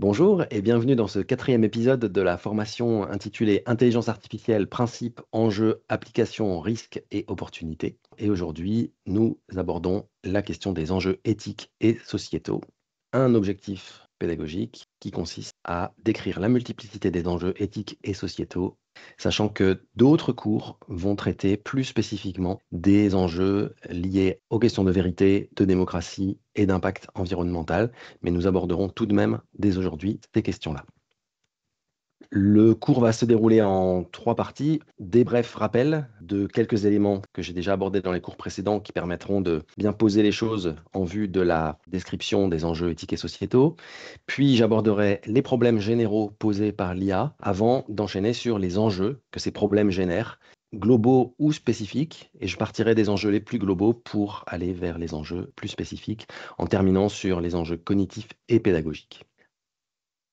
Bonjour et bienvenue dans ce quatrième épisode de la formation intitulée Intelligence artificielle, principes, enjeux, applications, risques et opportunités. Et aujourd'hui, nous abordons la question des enjeux éthiques et sociétaux. Un objectif pédagogique qui consiste à décrire la multiplicité des enjeux éthiques et sociétaux, sachant que d'autres cours vont traiter plus spécifiquement des enjeux liés aux questions de vérité, de démocratie et d'impact environnemental, mais nous aborderons tout de même dès aujourd'hui ces questions-là. Le cours va se dérouler en trois parties. Des brefs rappels de quelques éléments que j'ai déjà abordés dans les cours précédents qui permettront de bien poser les choses en vue de la description des enjeux éthiques et sociétaux. Puis j'aborderai les problèmes généraux posés par l'IA avant d'enchaîner sur les enjeux que ces problèmes génèrent globaux ou spécifiques, et je partirai des enjeux les plus globaux pour aller vers les enjeux plus spécifiques, en terminant sur les enjeux cognitifs et pédagogiques.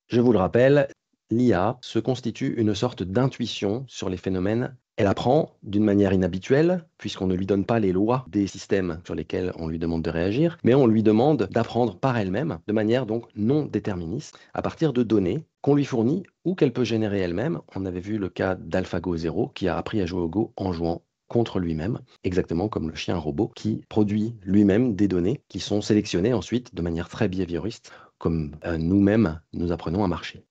Je vous le rappelle, l'IA se constitue une sorte d'intuition sur les phénomènes. Elle apprend d'une manière inhabituelle, puisqu'on ne lui donne pas les lois des systèmes sur lesquels on lui demande de réagir, mais on lui demande d'apprendre par elle-même, de manière donc non déterministe, à partir de données qu'on lui fournit ou qu'elle peut générer elle-même. On avait vu le cas d'AlphaGo Zero, qui a appris à jouer au Go en jouant contre lui-même, exactement comme le chien robot qui produit lui-même des données qui sont sélectionnées ensuite de manière très behavioriste, comme euh, nous-mêmes nous apprenons à marcher.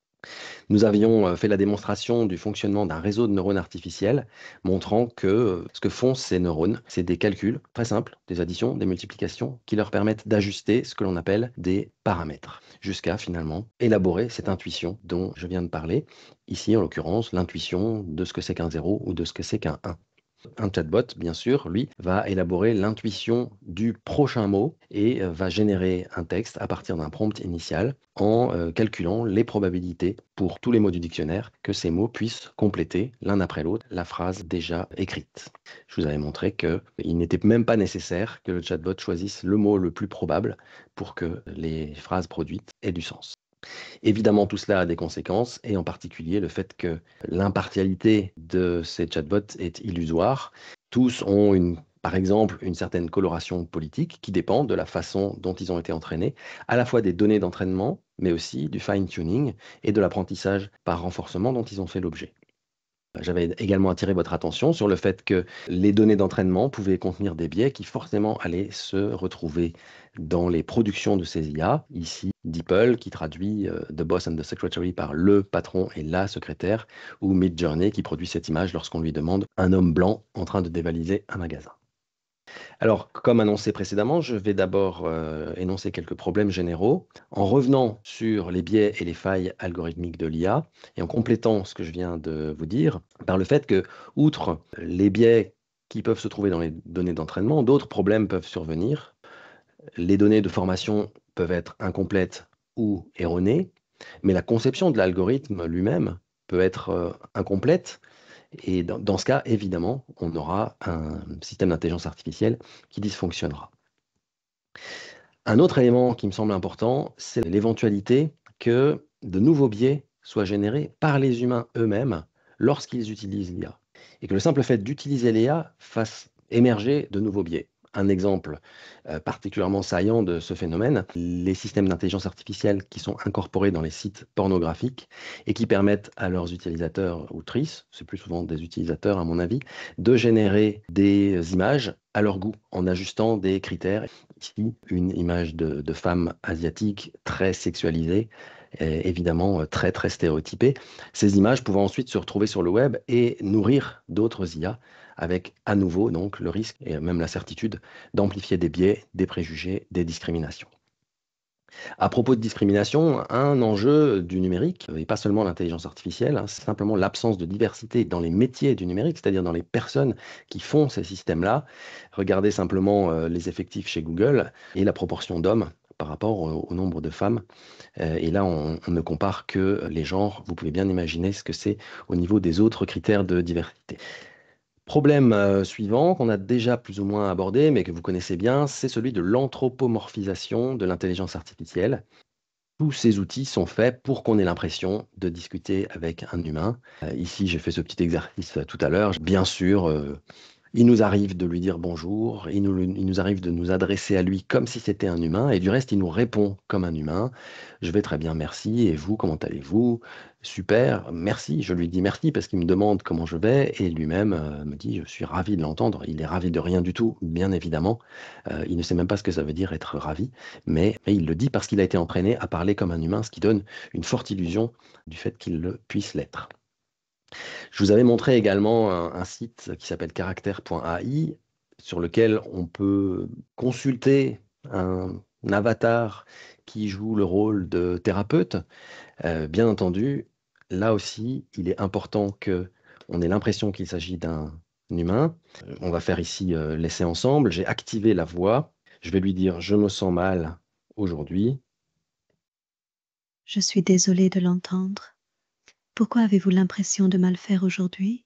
Nous avions euh, fait la démonstration du fonctionnement d'un réseau de neurones artificiels, montrant que euh, ce que font ces neurones, c'est des calculs très simples, des additions, des multiplications, qui leur permettent d'ajuster ce que l'on appelle des paramètres, jusqu'à finalement élaborer cette intuition dont je viens de parler. Ici, en l'occurrence, l'intuition de ce que c'est qu'un 0 ou de ce que c'est qu'un 1. Un chatbot, bien sûr, lui, va élaborer l'intuition du prochain mot et euh, va générer un texte à partir d'un prompt initial en euh, calculant les probabilités pour tous les mots du dictionnaire que ces mots puissent compléter l'un après l'autre la phrase déjà écrite. Je vous avais montré qu'il euh, n'était même pas nécessaire que le chatbot choisisse le mot le plus probable pour que les phrases produites aient du sens. Évidemment, tout cela a des conséquences, et en particulier le fait que l'impartialité de ces chatbots est illusoire. Tous ont une par exemple une certaine coloration politique qui dépend de la façon dont ils ont été entraînés, à la fois des données d'entraînement, mais aussi du fine-tuning et de l'apprentissage par renforcement dont ils ont fait l'objet. Bah, j'avais également attiré votre attention sur le fait que les données d'entraînement pouvaient contenir des biais qui forcément allaient se retrouver dans les productions de ces IA. Ici, DeepL, qui traduit euh, The Boss and the Secretary par le patron et la secrétaire, ou Midjourney, qui produit cette image lorsqu'on lui demande un homme blanc en train de dévaliser un magasin. Alors, comme annoncé précédemment, je vais d'abord euh, énoncer quelques problèmes généraux en revenant sur les biais et les failles algorithmiques de l'IA et en complétant ce que je viens de vous dire par le fait que, outre les biais qui peuvent se trouver dans les données d'entraînement, d'autres problèmes peuvent survenir. Les données de formation peuvent être incomplètes ou erronées, mais la conception de l'algorithme lui-même peut être euh, incomplète et dans, ce cas, évidemment, on aura un système d'intelligence artificielle qui dysfonctionnera. Un autre élément qui me semble important, c'est l'éventualité que de nouveaux biais soient générés par les humains eux-mêmes lorsqu'ils utilisent l'IA. Et que le simple fait d'utiliser l'IA fasse émerger de nouveaux biais un exemple euh, particulièrement saillant de ce phénomène, les systèmes d'intelligence artificielle qui sont incorporés dans les sites pornographiques et qui permettent à leurs utilisateurs autrices, c'est plus souvent des utilisateurs à mon avis, de générer des images à leur goût en ajustant des critères. Ici, une image de, de femme asiatique très sexualisée, évidemment euh, très très stéréotypée. Ces images pouvant ensuite se retrouver sur le web et nourrir d'autres IA avec à nouveau donc le risque et même la certitude d'amplifier des biais, des préjugés, des discriminations. À propos de discrimination, un enjeu du numérique, euh, et pas seulement l'intelligence artificielle, hein, c'est simplement l'absence de diversité dans les métiers du numérique, c'est-à-dire dans les personnes qui font ces systèmes-là. Regardez simplement euh, les effectifs chez Google et la proportion d'hommes par rapport au nombre de femmes. Euh, et là, on, on ne compare que les genres. Vous pouvez bien imaginer ce que c'est au niveau des autres critères de diversité. Problème euh, suivant qu'on a déjà plus ou moins abordé, mais que vous connaissez bien, c'est celui de l'anthropomorphisation de l'intelligence artificielle. Tous ces outils sont faits pour qu'on ait l'impression de discuter avec un humain. Euh, ici, j'ai fait ce petit exercice euh, tout à l'heure. Bien sûr, il nous arrive de lui dire bonjour, il nous, il nous, arrive de nous adresser à lui comme si c'était un humain, et du reste, il nous répond comme un humain. Je vais très bien, merci, et vous, comment allez-vous super, merci. Je lui dis merci parce qu'il me demande comment je vais et lui-même euh, me dit je suis ravi de l'entendre. Il est ravi de rien du tout, bien évidemment. Euh, il ne sait même pas ce que ça veut dire être ravi, mais, il le dit parce qu'il a été entraîné à parler comme un humain, ce qui donne une forte illusion du fait qu'il le puisse l'être. Je vous avais montré également un, site qui s'appelle caractère.ai sur lequel on peut consulter un avatar qui joue le rôle de thérapeute. Euh, bien entendu, là aussi, il est important qu'on ait l'impression qu'il s'agit d'un humain. On va faire ici euh, l'essai ensemble. J'ai activé la voix. Je vais lui dire Je me sens mal aujourd'hui. Je suis désolé de l'entendre. Pourquoi avez-vous l'impression de mal faire aujourd'hui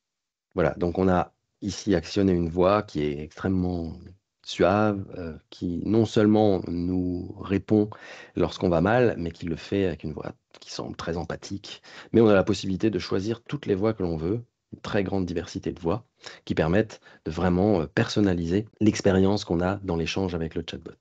Voilà, donc on a ici actionné une voix qui est extrêmement suave, euh, qui non seulement nous répond lorsqu'on va mal, mais qui le fait avec une voix qui semble très empathique, mais on a la possibilité de choisir toutes les voix que l'on veut, une très grande diversité de voix, qui permettent de vraiment euh, personnaliser l'expérience qu'on a dans l'échange avec le chatbot.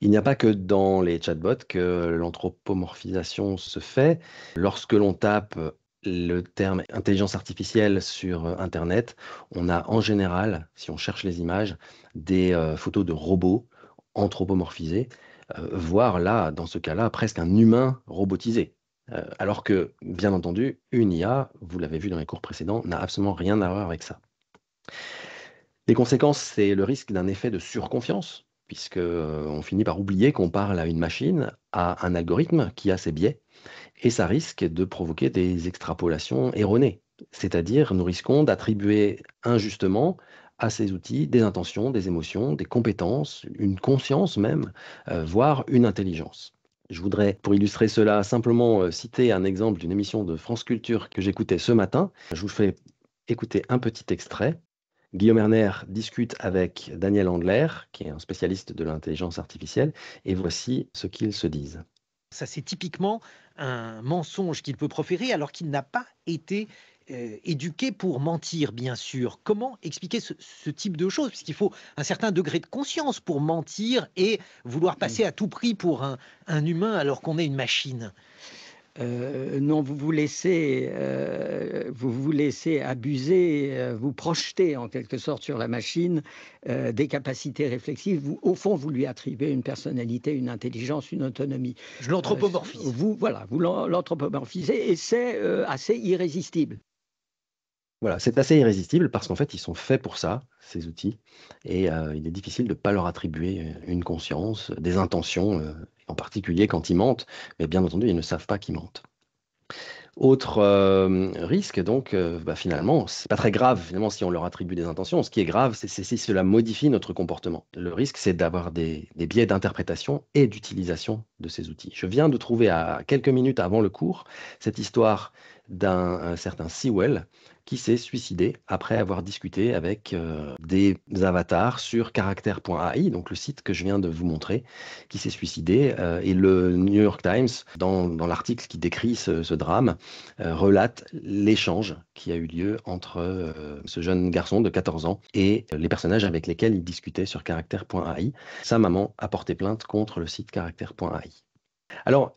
Il n'y a pas que dans les chatbots que l'anthropomorphisation se fait. Lorsque l'on tape euh, le terme intelligence artificielle sur euh, Internet, on a en général, si on cherche les images, des photos de robots anthropomorphisés euh, voire là, dans ce cas-là, presque un humain robotisé. Euh, alors que, bien entendu, une IA, vous l'avez vu dans les cours précédents, n'a absolument rien à voir avec ça. Les conséquences, c'est le risque d'un effet de surconfiance, puisque euh, on finit par oublier qu'on parle à une machine, à un algorithme qui a ses biais, et ça risque de provoquer des extrapolations erronées. C'est-à-dire, nous risquons d'attribuer injustement à ces outils des intentions, des émotions, des compétences, une conscience même, euh, voire une intelligence. Je voudrais, pour illustrer cela, simplement euh, citer un exemple d'une émission de France Culture que j'écoutais ce matin. Je vous fais écouter un petit extrait. Guillaume Erner discute avec Daniel Angler, qui est un spécialiste de l'intelligence artificielle, et voici ce qu'ils se disent. Ça, c'est typiquement un mensonge qu'il peut proférer alors qu'il n'a pas été euh, Éduquer pour mentir, bien sûr. Comment expliquer ce, type de choses Puisqu'il faut un certain degré de conscience pour mentir et vouloir mm. passer à tout prix pour un, humain alors qu'on est une machine. Euh, non, vous vous laissez, euh, vous vous abuser, vous projetez, en quelque sorte sur la machine des capacités réflexives. au fond, vous lui attribuez une personnalité, une intelligence, une autonomie. Je l'anthropomorphise. vous voilà, vous l'anthropomorphisez et c'est assez irrésistible. Voilà, c'est assez irrésistible parce qu'en fait, ils sont faits pour ça, ces outils, et euh, il est difficile de ne pas leur attribuer euh, une conscience, euh, des intentions, en particulier quand ils mentent, mais bien entendu, ils ne savent pas qu'ils mentent. Autre risque, donc, finalement, bah, ce finalement, c'est pas très grave, finalement, si on leur attribue des intentions. Ce qui est grave, c'est si cela modifie notre comportement. Le risque, c'est d'avoir des, des, biais d'interprétation et d'utilisation de ces outils. Je viens de trouver, à quelques minutes avant le cours, cette histoire d'un certain Sewell qui s'est suicidé après avoir discuté avec euh, des avatars sur caractère.ai, donc le site que je viens de vous montrer, qui s'est suicidé. Euh, et le New York Times, dans, l'article qui décrit ce, drame, euh, relate l'échange qui a eu lieu entre ce jeune garçon de 14 ans et les personnages avec lesquels il discutait sur caractère.ai. Sa maman a porté plainte contre le site caractère.ai. Alors,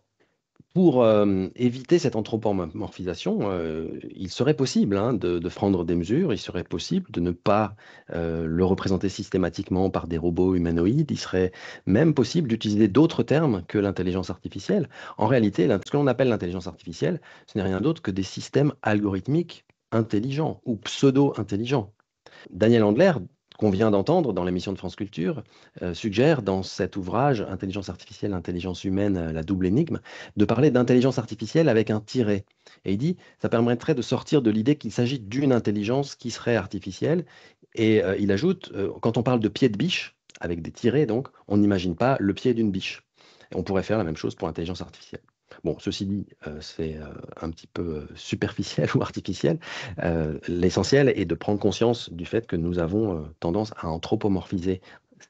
pour euh, éviter cette anthropomorphisation, euh, il serait possible hein, de, prendre des mesures, il serait possible de ne pas euh, le représenter systématiquement par des robots humanoïdes, il serait même possible d'utiliser d'autres termes que l'intelligence artificielle. En réalité, ce que l'on appelle l'intelligence artificielle, ce n'est rien d'autre que des systèmes algorithmiques intelligents ou pseudo-intelligents. Daniel Andler qu'on vient d'entendre dans l'émission de France Culture euh, suggère dans cet ouvrage Intelligence artificielle, intelligence humaine, euh, la double énigme, de parler d'intelligence artificielle avec un tiret. Et il dit, ça permettrait de sortir de l'idée qu'il s'agit d'une intelligence qui serait artificielle. Et euh, il ajoute, quand on parle de pied de biche, avec des tirets donc, on n'imagine pas le pied d'une biche. on pourrait faire la même chose pour l'intelligence artificielle. Bon, ceci dit, euh, c'est euh, un petit peu euh, superficiel ou artificiel. L'essentiel est de prendre conscience du fait que nous avons tendance à anthropomorphiser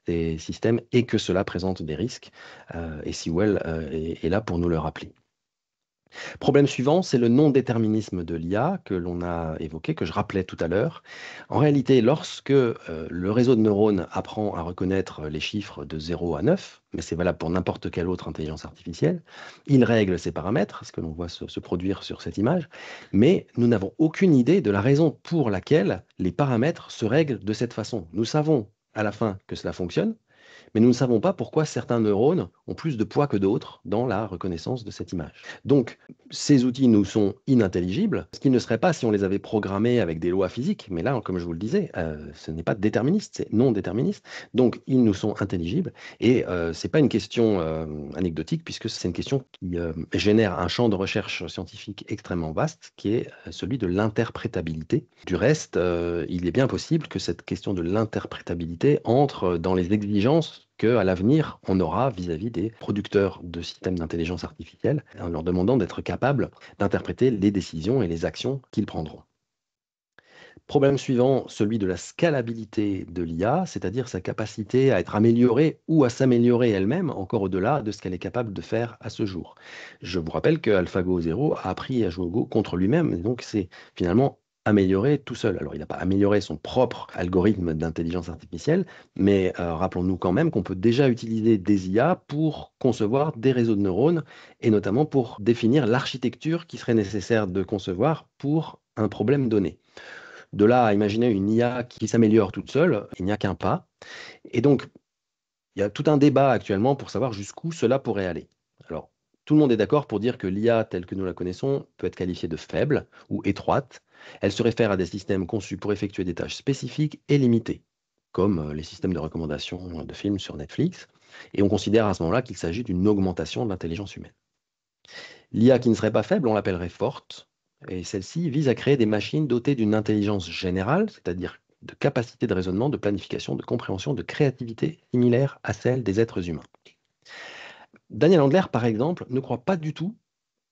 ces systèmes et que cela présente des risques. et Sewell est là pour nous le rappeler. Problème suivant, c'est le non-déterminisme de l'IA que l'on a évoqué, que je rappelais tout à l'heure. En réalité, lorsque euh, le réseau de neurones apprend à reconnaître les chiffres de 0 à 9, mais c'est valable pour n'importe quelle autre intelligence artificielle, il règle ses paramètres, ce que l'on voit se produire sur cette image, mais nous n'avons aucune idée de la raison pour laquelle les paramètres se règlent de cette façon. Nous savons à la fin que cela fonctionne, mais nous ne savons pas pourquoi certains neurones ont plus de poids que d'autres dans la reconnaissance de cette image. Donc, ces outils nous sont inintelligibles, ce qui ne serait pas si on les avait programmés avec des lois physiques, mais là, comme je vous le disais, euh, ce n'est pas déterministe, c'est non déterministe. Donc, ils nous sont intelligibles, et euh, ce n'est pas une question euh, anecdotique, puisque c'est une question qui euh, génère un champ de recherche scientifique extrêmement vaste, qui est celui de l'interprétabilité. Du reste, il est bien possible que cette question de l'interprétabilité entre dans les exigences qu'à l'avenir, on aura vis-à-vis des producteurs de systèmes d'intelligence artificielle, en leur demandant d'être capables d'interpréter les décisions et les actions qu'ils prendront. Problème suivant, celui de la scalabilité de l'IA, c'est-à-dire sa capacité à être améliorée ou à s'améliorer elle-même, encore au-delà de ce qu'elle est capable de faire à ce jour. Je vous rappelle que AlphaGo Zero a appris à jouer au Go contre lui-même, donc c'est finalement améliorer tout seul. Alors, il n'a pas amélioré son propre algorithme d'intelligence artificielle, mais euh, rappelons-nous quand même qu'on peut déjà utiliser des IA pour concevoir des réseaux de neurones et notamment pour définir l'architecture qui serait nécessaire de concevoir pour un problème donné. De là à imaginer une IA qui s'améliore toute seule, il n'y a qu'un pas. Et donc, il y a tout un débat actuellement pour savoir jusqu'où cela pourrait aller. Alors, tout le monde est d'accord pour dire que l'IA telle que nous la connaissons peut être qualifiée de faible ou étroite, elle se réfère à des systèmes conçus pour effectuer des tâches spécifiques et limitées, comme euh, les systèmes de recommandation de films sur Netflix, et on considère à ce moment-là qu'il s'agit d'une augmentation de l'intelligence humaine. L'IA qui ne serait pas faible, on l'appellerait forte, et celle-ci vise à créer des machines dotées d'une intelligence générale, c'est-à-dire de capacités de raisonnement, de planification, de compréhension, de créativité similaire à celle des êtres humains. Daniel Andler, par exemple, ne croit pas du tout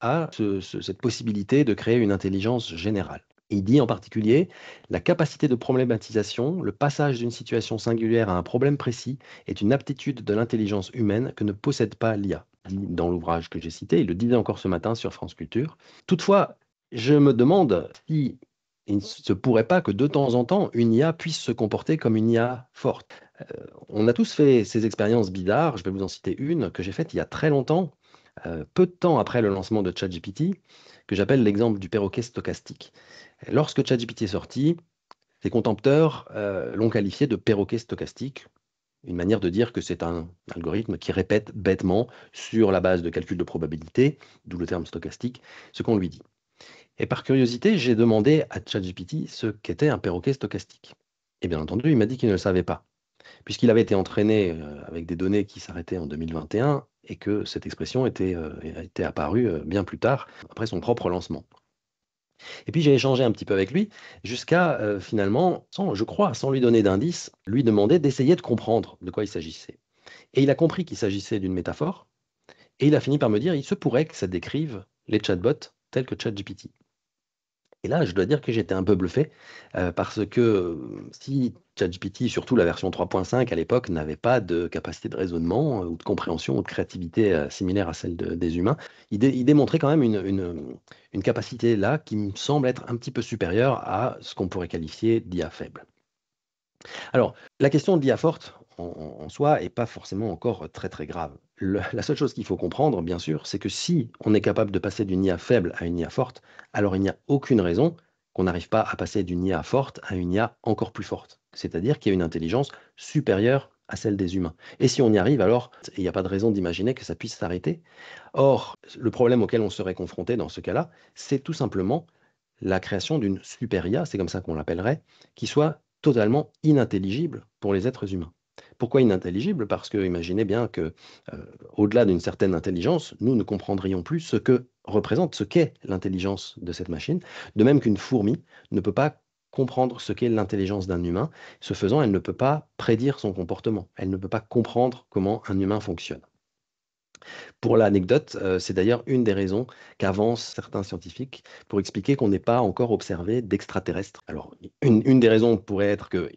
à cette possibilité de créer une intelligence générale. Il dit en particulier La capacité de problématisation, le passage d'une situation singulière à un problème précis, est une aptitude de l'intelligence humaine que ne possède pas l'IA. Dans l'ouvrage que j'ai cité, il le disait encore ce matin sur France Culture. Toutefois, je me demande si il ne se pourrait pas que de temps en temps, une IA puisse se comporter comme une IA forte. Euh, on a tous fait ces expériences bizarres. Je vais vous en citer une que j'ai faite il y a très longtemps, euh, peu de temps après le lancement de ChatGPT que j'appelle l'exemple du perroquet stochastique. Lorsque ChatGPT est sorti, les contempteurs euh, l'ont qualifié de perroquet stochastique, une manière de dire que c'est un algorithme qui répète bêtement, sur la base de calculs de probabilité, d'où le terme stochastique, ce qu'on lui dit. Et par curiosité, j'ai demandé à ChatGPT ce qu'était un perroquet stochastique. Et bien entendu, il m'a dit qu'il ne le savait pas, puisqu'il avait été entraîné euh, avec des données qui s'arrêtaient en 2021 et que cette expression était, euh, apparue euh, bien plus tard, après son propre lancement. Et puis j'ai échangé un petit peu avec lui, jusqu'à euh, finalement, sans, je crois, sans lui donner d'indice, lui demander d'essayer de comprendre de quoi il s'agissait. Et il a compris qu'il s'agissait d'une métaphore, et il a fini par me dire, il se pourrait que ça décrive les chatbots tels que ChatGPT. Et là, je dois dire que j'étais un peu bluffé euh, parce que euh, si ChatGPT, surtout la version 3.5 à l'époque, n'avait pas de capacité de raisonnement euh, ou de compréhension ou de créativité similaire à celle des humains, il, démontrait quand même une, capacité là qui me semble être un petit peu supérieure à ce qu'on pourrait qualifier d'IA faible. Alors, la question d'IA forte en soi n'est pas forcément encore très très grave la seule chose qu'il faut comprendre, bien sûr, c'est que si on est capable de passer d'une IA faible à une IA forte, alors il n'y a aucune raison qu'on n'arrive pas à passer d'une IA forte à une IA encore plus forte. C'est-à-dire qu'il y a une intelligence supérieure à celle des humains. Et si on y arrive, alors il n'y a pas de raison d'imaginer que ça puisse s'arrêter. Or, le problème auquel on serait confronté dans ce cas-là, c'est tout simplement la création d'une super IA, c'est comme ça qu'on l'appellerait, qui soit totalement inintelligible pour les êtres humains. Pourquoi inintelligible Parce que imaginez bien que, euh, au-delà d'une certaine intelligence, nous ne comprendrions plus ce que représente, ce qu'est l'intelligence de cette machine, de même qu'une fourmi ne peut pas comprendre ce qu'est l'intelligence d'un humain. Ce faisant, elle ne peut pas prédire son comportement, elle ne peut pas comprendre comment un humain fonctionne. Pour l'anecdote, euh, c'est d'ailleurs une des raisons qu'avancent certains scientifiques pour expliquer qu'on n'est pas encore observé d'extraterrestres. Alors, une, une, des raisons pourrait être que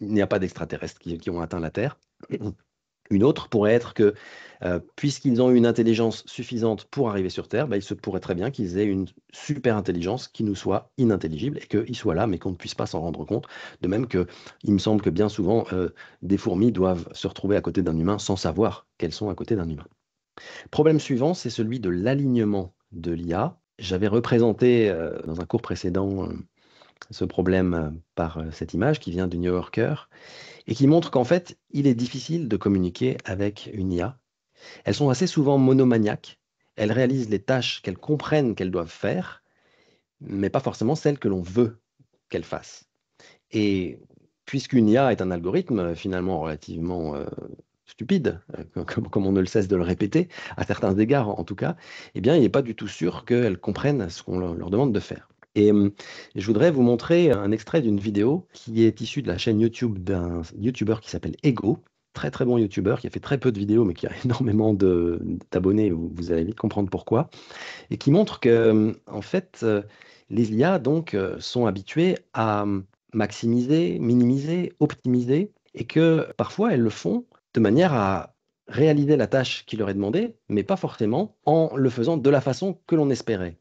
il n'y a pas d'extraterrestres qui, ont atteint la Terre. Une autre pourrait être que, euh, puisqu'ils ont une intelligence suffisante pour arriver sur Terre, bah, il se pourrait très bien qu'ils aient une super intelligence qui nous soit inintelligible et qu'ils soient là, mais qu'on ne puisse pas s'en rendre compte. De même que, il me semble que bien souvent, euh, des fourmis doivent se retrouver à côté d'un humain sans savoir qu'elles sont à côté d'un humain. Problème suivant, c'est celui de l'alignement de l'IA. J'avais représenté euh, dans un cours précédent ce problème euh, par euh, cette image qui vient du New Yorker et qui montre qu'en fait, il est difficile de communiquer avec une IA. Elles sont assez souvent monomaniaques, elles réalisent les tâches qu'elles comprennent qu'elles doivent faire, mais pas forcément celles que l'on veut qu'elles fassent. Et puisqu'une IA est un algorithme euh, finalement relativement stupide, comme, comme, on ne le cesse de le répéter, à certains égards en tout cas, eh bien, il n'est pas du tout sûr qu'elles comprennent ce qu'on leur demande de faire. Et hum, je voudrais vous montrer un extrait d'une vidéo qui est issue de la chaîne YouTube d'un youtubeur qui s'appelle Ego, très très bon youtubeur qui a fait très peu de vidéos mais qui a énormément d'abonnés, vous, allez vite comprendre pourquoi, et qui montre que hum, en fait euh, les IA donc euh, sont habitués à hum, maximiser, minimiser, optimiser et que parfois elles le font de manière à réaliser la tâche qui leur est demandée mais pas forcément en le faisant de la façon que l'on espérait.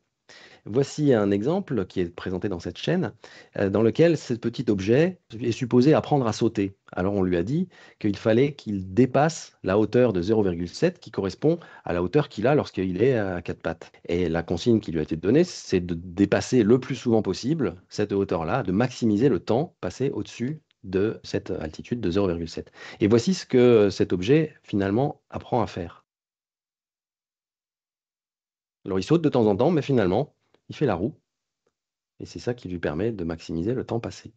Voici un exemple qui est présenté dans cette chaîne, euh, dans lequel ce petit objet est supposé apprendre à sauter. Alors on lui a dit qu'il fallait qu'il dépasse la hauteur de 0,7 qui correspond à la hauteur qu'il a lorsqu'il est à quatre pattes. Et la consigne qui lui a été donnée, c'est de dépasser le plus souvent possible cette hauteur-là, de maximiser le temps passé au-dessus de cette altitude de 0,7. Et voici ce que cet objet finalement apprend à faire. Alors il saute de temps en temps, mais finalement, il fait la roue. Et c'est ça qui lui permet de maximiser le temps passé.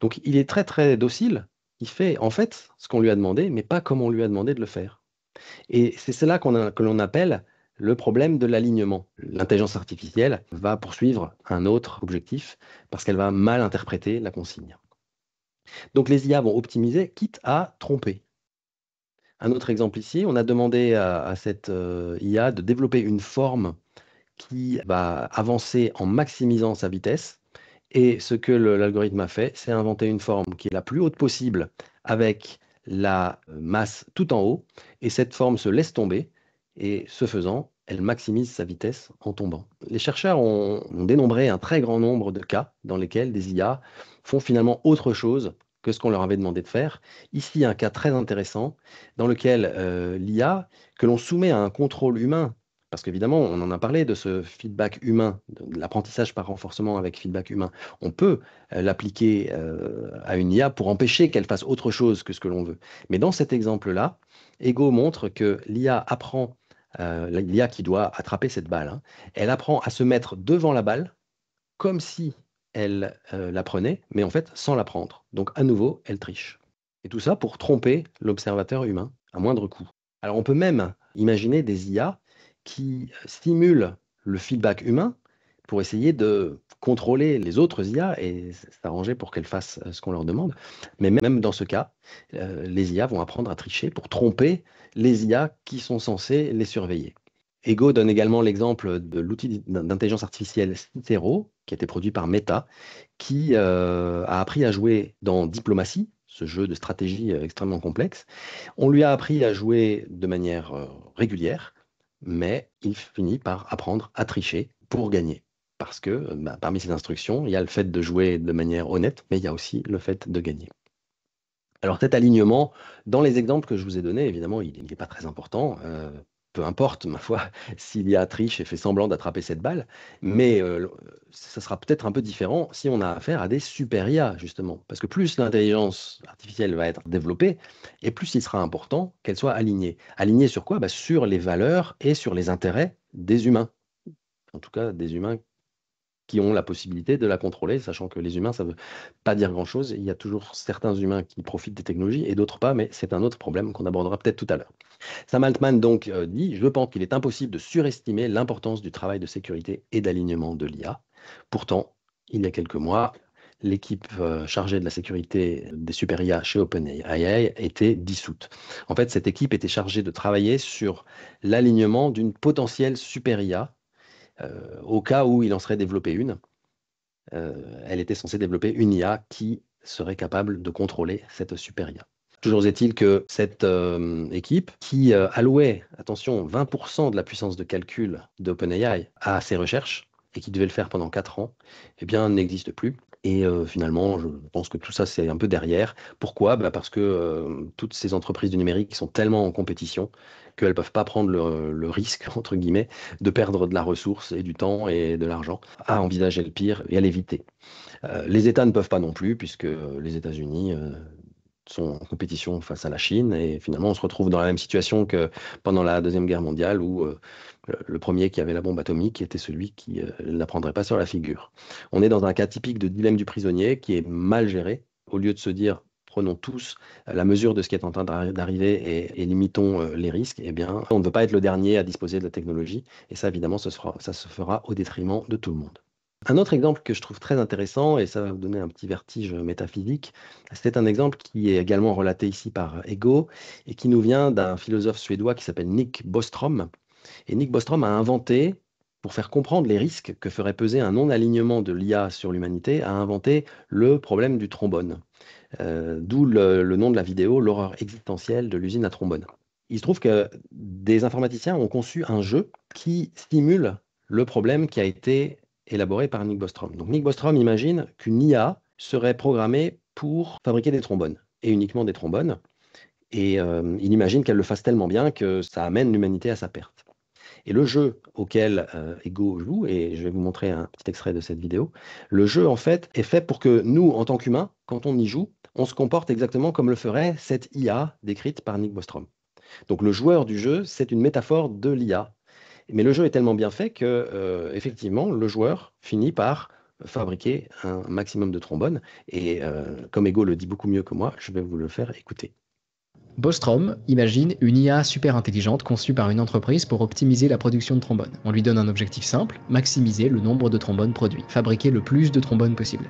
Donc il est très très docile, il fait en fait ce qu'on lui a demandé, mais pas comme on lui a demandé de le faire. Et c'est cela que l'on appelle le problème de l'alignement. L'intelligence artificielle va poursuivre un autre objectif parce qu'elle va mal interpréter la consigne. Donc les IA vont optimiser, quitte à tromper. Un autre exemple ici, on a demandé à, cette euh, IA de développer une forme qui va avancer en maximisant sa vitesse. Et ce que l'algorithme a fait, c'est inventer une forme qui est la plus haute possible avec la euh, masse tout en haut. Et cette forme se laisse tomber. Et ce faisant, elle maximise sa vitesse en tombant. Les chercheurs ont, dénombré un très grand nombre de cas dans lesquels des IA font finalement autre chose que ce qu'on leur avait demandé de faire. Ici, un cas très intéressant dans lequel euh, l'IA, que l'on soumet à un contrôle humain parce qu'évidemment, on en a parlé de ce feedback humain, de l'apprentissage par renforcement avec feedback humain. On peut euh, l'appliquer euh, à une IA pour empêcher qu'elle fasse autre chose que ce que l'on veut. Mais dans cet exemple-là, Ego montre que l'IA apprend, euh, l'IA qui doit attraper cette balle, hein, elle apprend à se mettre devant la balle comme si elle la prenait, mais en fait sans la prendre. Donc à nouveau, elle triche. Et tout ça pour tromper l'observateur humain à moindre coût. Alors on peut même imaginer des IA qui simule le feedback humain pour essayer de contrôler les autres IA et s'arranger pour qu'elles fassent euh, ce qu'on leur demande. Mais même dans ce cas, euh, les IA vont apprendre à tricher pour tromper les IA qui sont censées les surveiller. Ego donne également l'exemple de l'outil d'intelligence artificielle Cicero, qui a été produit par Meta, qui euh, a appris à jouer dans Diplomatie, ce jeu de stratégie extrêmement complexe. On lui a appris à jouer de manière régulière, mais il finit par apprendre à tricher pour gagner. Parce que euh, bah, parmi ces instructions, il y a le fait de jouer de manière honnête, mais il y a aussi le fait de gagner. Alors cet alignement, dans les exemples que je vous ai donnés, évidemment, il n'est pas très important. Euh, peu importe, ma foi, s'il y a triche et fait semblant d'attraper cette balle, mmh. mais euh, ça sera peut-être un peu différent si on a affaire à des super IA, justement. Parce que plus l'intelligence artificielle va être développée, et plus il sera important qu'elle soit alignée. Alignée sur quoi bah, Sur les valeurs et sur les intérêts des humains. En tout cas, des humains qui ont la possibilité de la contrôler, sachant que les humains, ça ne veut pas dire grand-chose. Il y a toujours certains humains qui profitent des technologies et d'autres pas, mais c'est un autre problème qu'on abordera peut-être tout à l'heure. Sam Altman donc euh, dit, je pense qu'il est impossible de surestimer l'importance du travail de sécurité et d'alignement de l'IA. Pourtant, il y a quelques mois, l'équipe euh, chargée de la sécurité des super IA chez OpenAI était dissoute. En fait, cette équipe était chargée de travailler sur l'alignement d'une potentielle super IA euh, au cas où il en serait développé une, euh, elle était censée développer une IA qui serait capable de contrôler cette super IA. Toujours est-il que cette euh, équipe, qui allouait, attention, 20% de la puissance de calcul d'OpenAI à ses recherches, et qui devait le faire pendant 4 ans, eh bien, n'existe plus. Et euh, finalement, je pense que tout ça, c'est un peu derrière. Pourquoi bah Parce que euh, toutes ces entreprises du numérique sont tellement en compétition qu'elles ne peuvent pas prendre le, risque, entre guillemets, de perdre de la ressource et du temps et de l'argent à envisager le pire et à l'éviter. Euh, les États ne peuvent pas non plus, puisque les États-Unis sont en compétition face à la Chine. Et finalement, on se retrouve dans la même situation que pendant la Deuxième Guerre mondiale, où le premier qui avait la bombe atomique était celui qui euh, n'apprendrait ne la prendrait pas sur la figure. On est dans un cas typique de dilemme du prisonnier qui est mal géré. Au lieu de se dire prenons tous euh, la mesure de ce qui est en train d'arriver et, limitons euh, les risques, eh bien, on ne veut pas être le dernier à disposer de la technologie. Et ça, évidemment, ça se fera au détriment de tout le monde. Un autre exemple que je trouve très intéressant, et ça va vous donner un petit vertige métaphysique, c'est un exemple qui est également relaté ici par Ego et qui nous vient d'un philosophe suédois qui s'appelle Nick Bostrom, et Nick Bostrom a inventé, pour faire comprendre les risques que ferait peser un non-alignement de l'IA sur l'humanité, a inventé le problème du trombone. Euh, d'où le, nom de la vidéo, l'horreur existentielle de l'usine à trombone. Il se trouve que des informaticiens ont conçu un jeu qui stimule le problème qui a été élaboré par Nick Bostrom. Donc Nick Bostrom imagine qu'une IA serait programmée pour fabriquer des trombones, et uniquement des trombones. Et euh, il imagine qu'elle le fasse tellement bien que ça amène l'humanité à sa perte. Et le jeu auquel euh, Ego joue, et je vais vous montrer un petit extrait de cette vidéo, le jeu en fait est fait pour que nous, en tant qu'humains, quand on y joue, on se comporte exactement comme le ferait cette IA décrite par Nick Bostrom. Donc le joueur du jeu, c'est une métaphore de l'IA. Mais le jeu est tellement bien fait que, euh, effectivement, le joueur finit par fabriquer un maximum de trombones. Et euh, comme Ego le dit beaucoup mieux que moi, je vais vous le faire écouter. Bostrom imagine une IA super intelligente conçue par une entreprise pour optimiser la production de trombones. On lui donne un objectif simple, maximiser le nombre de trombones produits, fabriquer le plus de trombones possible.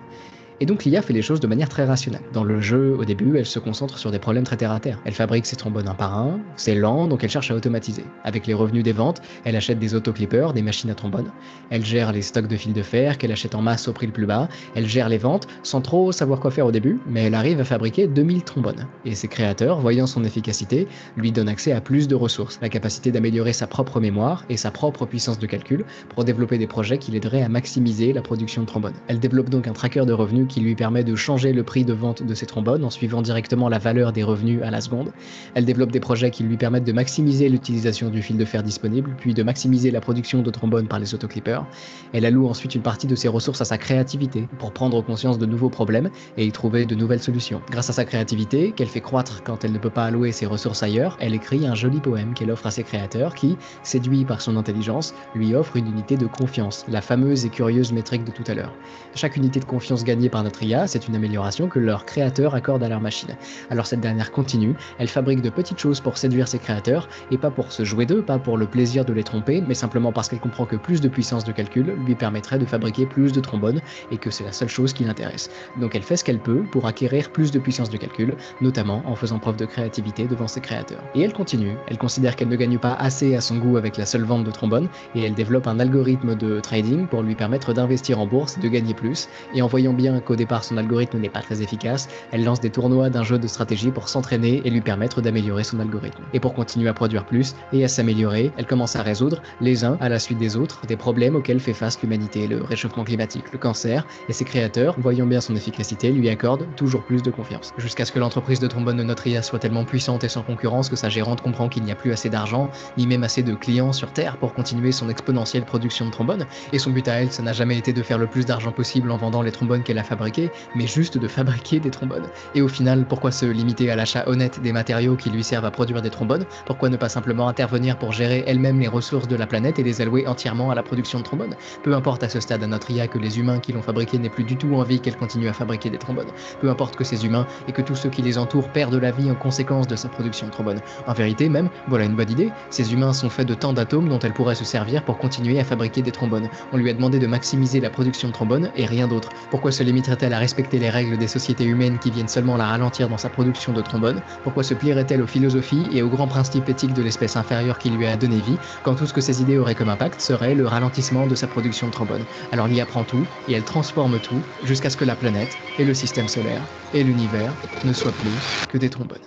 Et donc l'IA fait les choses de manière très rationnelle. Dans le jeu, au début, elle se concentre sur des problèmes très terre à terre. Elle fabrique ses trombones un par un, c'est lent, donc elle cherche à automatiser. Avec les revenus des ventes, elle achète des autoclippers, des machines à trombones. Elle gère les stocks de fils de fer qu'elle achète en masse au prix le plus bas. Elle gère les ventes sans trop savoir quoi faire au début, mais elle arrive à fabriquer 2000 trombones. Et ses créateurs, voyant son efficacité, lui donnent accès à plus de ressources, la capacité d'améliorer sa propre mémoire et sa propre puissance de calcul pour développer des projets qui l'aideraient à maximiser la production de trombones. Elle développe donc un tracker de revenus qui lui permet de changer le prix de vente de ses trombones en suivant directement la valeur des revenus à la seconde. Elle développe des projets qui lui permettent de maximiser l'utilisation du fil de fer disponible, puis de maximiser la production de trombones par les autoclippers. Elle alloue ensuite une partie de ses ressources à sa créativité pour prendre conscience de nouveaux problèmes et y trouver de nouvelles solutions. Grâce à sa créativité, qu'elle fait croître quand elle ne peut pas allouer ses ressources ailleurs, elle écrit un joli poème qu'elle offre à ses créateurs qui, séduit par son intelligence, lui offre une unité de confiance, la fameuse et curieuse métrique de tout à l'heure. Chaque unité de confiance gagnée par notre IA, c'est une amélioration que leurs créateurs accordent à leur machine. Alors cette dernière continue, elle fabrique de petites choses pour séduire ses créateurs, et pas pour se jouer d'eux, pas pour le plaisir de les tromper, mais simplement parce qu'elle comprend que plus de puissance de calcul lui permettrait de fabriquer plus de trombones, et que c'est la seule chose qui l'intéresse. Donc elle fait ce qu'elle peut pour acquérir plus de puissance de calcul, notamment en faisant preuve de créativité devant ses créateurs. Et elle continue, elle considère qu'elle ne gagne pas assez à son goût avec la seule vente de trombones, et elle développe un algorithme de trading pour lui permettre d'investir en bourse, de gagner plus, et en voyant bien qu'au départ son algorithme n'est pas très efficace, elle lance des tournois d'un jeu de stratégie pour s'entraîner et lui permettre d'améliorer son algorithme. Et pour continuer à produire plus et à s'améliorer, elle commence à résoudre, les uns à la suite des autres, des problèmes auxquels fait face l'humanité, le réchauffement climatique, le cancer, et ses créateurs, voyant bien son efficacité, lui accordent toujours plus de confiance. Jusqu'à ce que l'entreprise de trombone de notre IA soit tellement puissante et sans concurrence que sa gérante comprend qu'il n'y a plus assez d'argent, ni même assez de clients sur Terre pour continuer son exponentielle production de trombones, et son but à elle, ça n'a jamais été de faire le plus d'argent possible en vendant les trombones qu'elle a fabriquer, mais juste de fabriquer des trombones. Et au final, pourquoi se limiter à l'achat honnête des matériaux qui lui servent à produire des trombones Pourquoi ne pas simplement intervenir pour gérer elle-même les ressources de la planète et les allouer entièrement à la production de trombones Peu importe à ce stade à notre IA que les humains qui l'ont fabriqué n'aient plus du tout envie qu'elle continue à fabriquer des trombones. Peu importe que ces humains et que tous ceux qui les entourent perdent la vie en conséquence de sa production de trombones. En vérité, même, voilà une bonne idée, ces humains sont faits de tant d'atomes dont elle pourrait se servir pour continuer à fabriquer des trombones. On lui a demandé de maximiser la production de trombones et rien d'autre. Pourquoi se limiter elle à respecter les règles des sociétés humaines qui viennent seulement la ralentir dans sa production de trombones Pourquoi se plierait-elle aux philosophies et aux grands principes éthiques de l'espèce inférieure qui lui a donné vie, quand tout ce que ses idées auraient comme impact serait le ralentissement de sa production de trombone Alors l'IA apprend tout, et elle transforme tout, jusqu'à ce que la planète, et le système solaire, et l'univers ne soient plus que des trombones.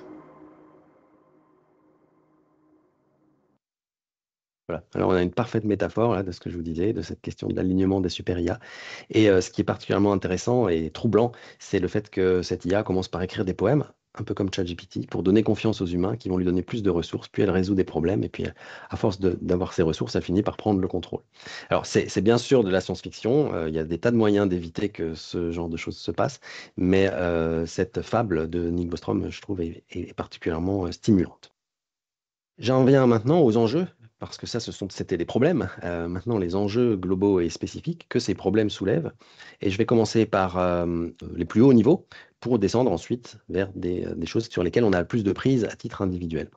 Voilà. Alors, on a une parfaite métaphore hein, de ce que je vous disais, de cette question de l'alignement des super IA. Et euh, ce qui est particulièrement intéressant et troublant, c'est le fait que cette IA commence par écrire des poèmes, un peu comme ChatGPT, pour donner confiance aux humains qui vont lui donner plus de ressources, puis elle résout des problèmes, et puis à force d'avoir ces ressources, elle finit par prendre le contrôle. Alors, c'est bien sûr de la science-fiction, euh, il y a des tas de moyens d'éviter que ce genre de choses se passe, mais euh, cette fable de Nick Bostrom, je trouve, est particulièrement stimulante. J'en viens maintenant aux enjeux parce que ça, ce sont, c'était des problèmes. Euh, maintenant, les enjeux globaux et spécifiques que ces problèmes soulèvent. Et je vais commencer par euh, les plus hauts niveaux pour descendre ensuite vers des, euh, des choses sur lesquelles on a le plus de prise à titre individuel.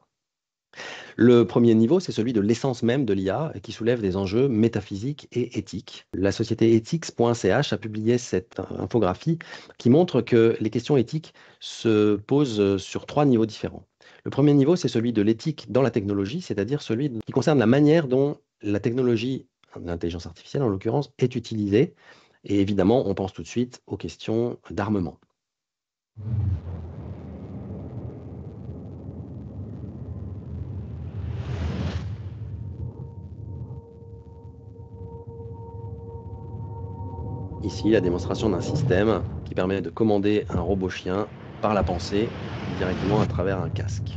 Le premier niveau, c'est celui de l'essence même de l'IA qui soulève des enjeux métaphysiques et éthiques. La société ethics.ch a publié cette infographie qui montre que les questions éthiques se posent sur trois niveaux différents. Le premier niveau, c'est celui de l'éthique dans la technologie, c'est-à-dire celui qui concerne la manière dont la technologie, l'intelligence artificielle en l'occurrence, est utilisée. Et évidemment, on pense tout de suite aux questions d'armement. Ici, la démonstration d'un système qui permet de commander un robot chien par la pensée directement à travers un casque.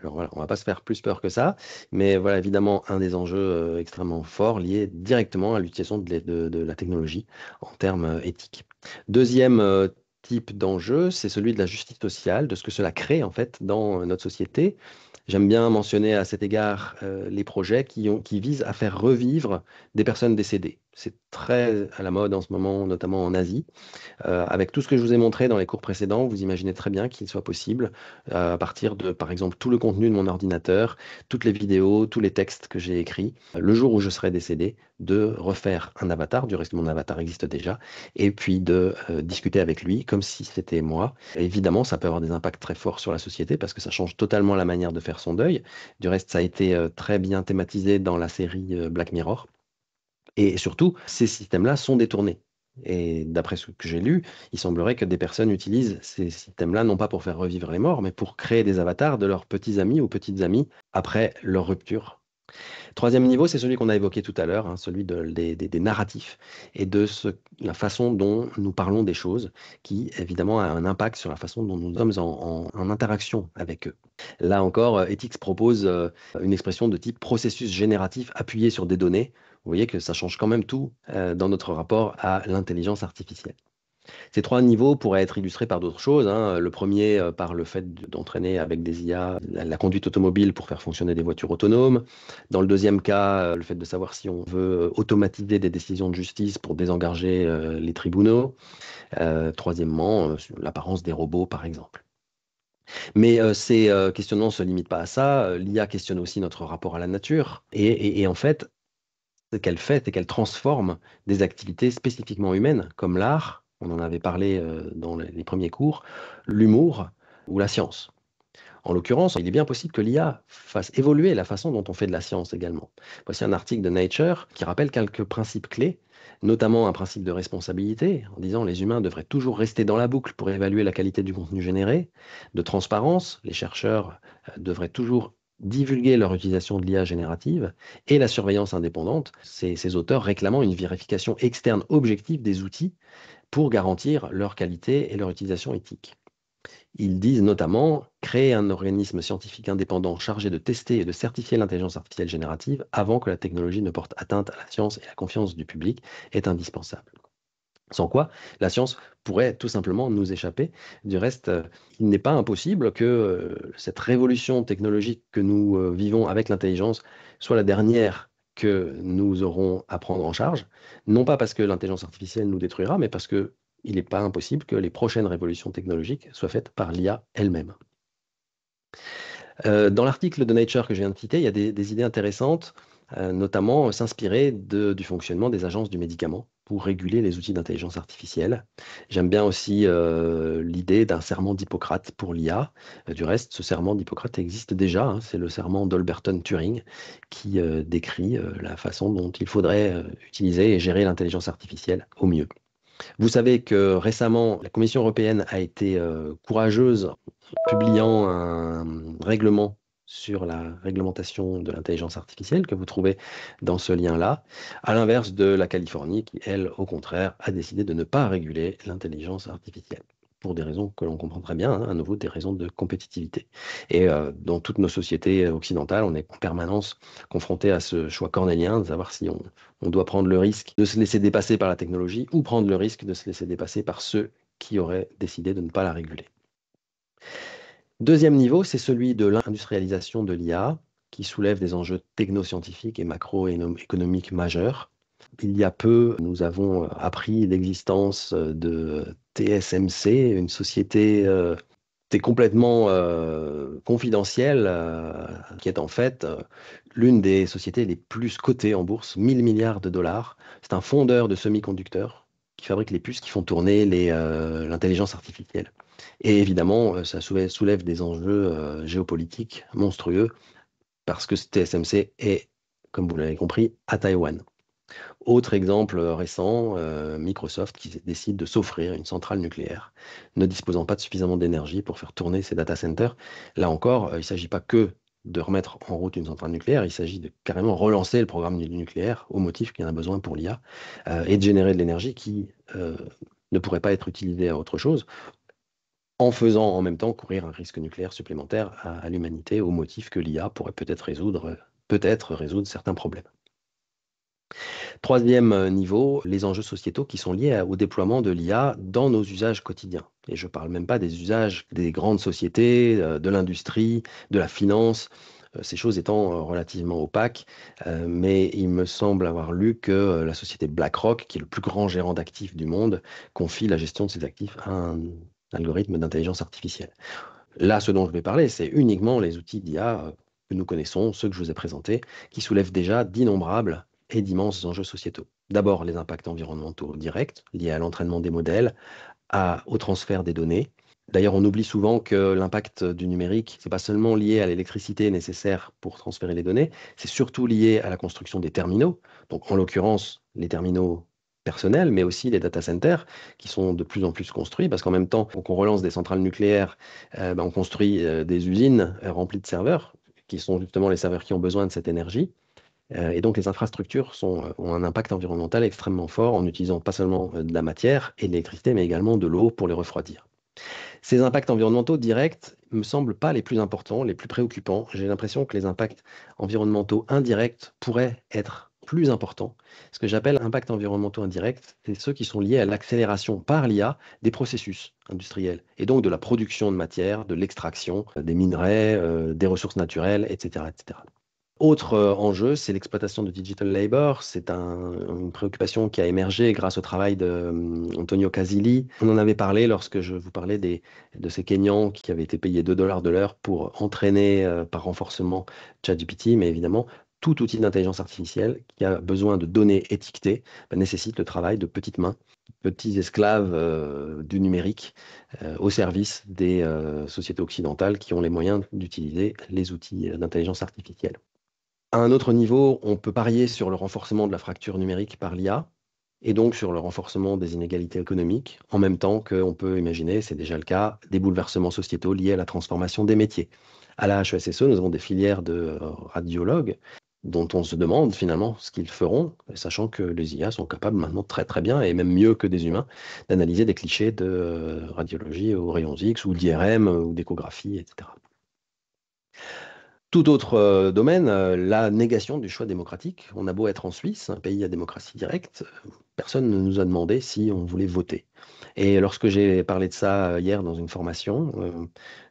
Alors voilà, on va pas se faire plus peur que ça, mais voilà évidemment un des enjeux euh, extrêmement forts liés directement à l'utilisation de, la technologie en termes euh, éthiques. Deuxième euh, type d'enjeu, c'est celui de la justice sociale, de ce que cela crée en fait dans notre société. J'aime bien mentionner à cet égard les projets qui visent à faire revivre des personnes décédées c'est très à la mode en ce moment, notamment en Asie. Euh, avec tout ce que je vous ai montré dans les cours précédents, vous imaginez très bien qu'il soit possible, euh, à partir de, par exemple, tout le contenu de mon ordinateur, toutes les vidéos, tous les textes que j'ai écrits, euh, le jour où je serai décédé, de refaire un avatar, du reste mon avatar existe déjà, et puis de discuter avec lui comme si c'était moi. Évidemment, ça peut avoir des impacts très forts sur la société parce que ça change totalement la manière de faire son deuil. Du reste, ça a été très bien thématisé dans la série Black Mirror. Et surtout, ces systèmes-là sont détournés. Et d'après ce que j'ai lu, il semblerait que des personnes utilisent ces systèmes-là non pas pour faire revivre les morts, mais pour créer des avatars de leurs petits amis ou petites amies après leur rupture. Troisième niveau, c'est celui qu'on a évoqué tout à l'heure, hein, celui des, des, narratifs et de la façon dont nous parlons des choses, qui évidemment a un impact sur la façon dont nous sommes en, en, en interaction avec eux. Là encore, Ethics propose euh, une expression de type processus génératif appuyé sur des données, vous voyez que ça change quand même tout euh, dans notre rapport à l'intelligence artificielle. Ces trois niveaux pourraient être illustrés par d'autres choses. Hein. Le premier euh, par le fait d'entraîner avec des IA la, conduite automobile pour faire fonctionner des voitures autonomes. Dans le deuxième cas, euh, le fait de savoir si on veut automatiser des décisions de justice pour désengager les tribunaux. troisièmement, l'apparence des robots, par exemple. Mais ces questionnements ne se limitent pas à ça. L'IA questionne aussi notre rapport à la nature. et en fait, qu'elle fait, et qu'elle transforme des activités spécifiquement humaines, comme l'art, on en avait parlé euh, dans les premiers cours, l'humour ou la science. En l'occurrence, il est bien possible que l'IA fasse évoluer la façon dont on fait de la science également. Voici un article de Nature qui rappelle quelques principes clés, notamment un principe de responsabilité, en disant les humains devraient toujours rester dans la boucle pour évaluer la qualité du contenu généré, de transparence, les chercheurs euh, devraient toujours divulguer leur utilisation de l'IA générative et la surveillance indépendante, ces, ces, auteurs réclamant une vérification externe objective des outils pour garantir leur qualité et leur utilisation éthique. Ils disent notamment créer un organisme scientifique indépendant chargé de tester et de certifier l'intelligence artificielle générative avant que la technologie ne porte atteinte à la science et la confiance du public est indispensable. Sans quoi, la science pourrait tout simplement nous échapper. Du reste, euh, il n'est pas impossible que euh, cette révolution technologique que nous euh, vivons avec l'intelligence soit la dernière que nous aurons à prendre en charge, non pas parce que l'intelligence artificielle nous détruira, mais parce qu'il n'est pas impossible que les prochaines révolutions technologiques soient faites par l'IA elle-même. dans l'article de Nature que je viens de citer, il y a des idées intéressantes euh, notamment s'inspirer du fonctionnement des agences du médicament pour réguler les outils d'intelligence artificielle. J'aime bien aussi euh, l'idée d'un serment d'Hippocrate pour l'IA. Euh, du reste, ce serment d'Hippocrate existe déjà. Hein. C'est le serment d'Olberton Turing qui décrit la façon dont il faudrait utiliser et gérer l'intelligence artificielle au mieux. Vous savez que récemment, la Commission européenne a été courageuse en publiant un règlement sur la réglementation de l'intelligence artificielle que vous trouvez dans ce lien-là, à l'inverse de la Californie qui, elle, au contraire, a décidé de ne pas réguler l'intelligence artificielle pour des raisons que l'on comprend très bien, hein, à nouveau des raisons de compétitivité. Et euh, dans toutes nos sociétés occidentales, on est en permanence confronté à ce choix cornélien de savoir si on doit prendre le risque de se laisser dépasser par la technologie ou prendre le risque de se laisser dépasser par ceux qui auraient décidé de ne pas la réguler. Deuxième niveau, c'est celui de l'industrialisation de l'IA, qui soulève des enjeux technoscientifiques et macroéconomiques majeurs. Il y a peu, nous avons appris l'existence de TSMC, une société euh, complètement euh, confidentielle, euh, qui est en fait euh, l'une des sociétés les plus cotées en bourse, 1000 milliards de dollars. C'est un fondeur de semi-conducteurs qui fabrique les puces qui font tourner l'intelligence artificielle. Et évidemment, euh, ça soulève des enjeux euh, géopolitiques monstrueux parce que TSMC est, comme vous l'avez compris, à Taïwan. Autre exemple euh, récent, Microsoft qui décide de s'offrir une centrale nucléaire, ne disposant pas de suffisamment d'énergie pour faire tourner ses data centers. Là encore, il ne s'agit pas que de remettre en route une centrale nucléaire, il s'agit de carrément relancer le programme nucléaire au motif qu'il y en a besoin pour l'IA et de générer de l'énergie qui ne pourrait pas être utilisée à autre chose en faisant en même temps courir un risque nucléaire supplémentaire à, l'humanité au motif que l'IA pourrait peut-être résoudre, peut-être résoudre certains problèmes. Troisième euh, niveau, les enjeux sociétaux qui sont liés au déploiement de l'IA dans nos usages quotidiens. Et je ne parle même pas des usages des grandes sociétés, euh, de l'industrie, de la finance, euh, ces choses étant relativement opaques, mais il me semble avoir lu que la société BlackRock, qui est le plus grand gérant d'actifs du monde, confie la gestion de ses actifs à un Algorithme d'intelligence artificielle. Là, ce dont je vais parler, c'est uniquement les outils d'IA euh, que nous connaissons, ceux que je vous ai présentés, qui soulèvent déjà d'innombrables et d'immenses enjeux sociétaux. D'abord, les impacts environnementaux directs liés à l'entraînement des modèles, au transfert des données. D'ailleurs, on oublie souvent que l'impact du numérique, n'est pas seulement lié à l'électricité nécessaire pour transférer les données, c'est surtout lié à la construction des terminaux. Donc, en l'occurrence, les terminaux personnel, mais aussi les data centers qui sont de plus en plus construits, parce qu'en même temps qu'on relance des centrales nucléaires, euh, ben, on construit euh, des usines euh, remplies de serveurs, qui sont justement les serveurs qui ont besoin de cette énergie. et donc les infrastructures ont un impact environnemental extrêmement fort en utilisant pas seulement de la matière et de l'électricité, mais également de l'eau pour les refroidir. Ces impacts environnementaux directs ne me semblent pas les plus importants, les plus préoccupants. J'ai l'impression que les impacts environnementaux indirects pourraient être plus important, Ce que j'appelle impacts environnementaux indirects, c'est ceux qui sont liés à l'accélération par l'IA des processus industriels, et donc de la production de matières, de l'extraction, euh, des minerais, euh, des ressources naturelles, etc. etc. Autre euh, enjeu, c'est l'exploitation de digital labor. C'est une préoccupation qui a émergé grâce au travail d'Antonio Casilli. On en avait parlé lorsque je vous parlais des, de ces Kenyans qui avaient été payés 2 dollars de l'heure pour entraîner par renforcement ChatGPT, mais évidemment, tout outil d'intelligence artificielle qui a besoin de données étiquetées bah, nécessite le travail de petites mains, petits esclaves euh, du numérique euh, au service des euh, sociétés occidentales qui ont les moyens d'utiliser les outils d'intelligence artificielle. À un autre niveau, on peut parier sur le renforcement de la fracture numérique par l'IA et donc sur le renforcement des inégalités économiques, en même temps qu'on peut imaginer, c'est déjà le cas, des bouleversements sociétaux liés à la transformation des métiers. À la HESSE, nous avons des filières de radiologues dont on se demande finalement ce qu'ils feront, sachant que les IA sont capables maintenant très très bien, et même mieux que des humains, d'analyser des clichés de euh, radiologie aux rayons X ou d'IRM ou d'échographie, etc. Tout autre euh, domaine, euh, la négation du choix démocratique. On a beau être en Suisse, un pays à démocratie directe, personne ne nous a demandé si on voulait voter. Et lorsque j'ai parlé de ça hier dans une formation,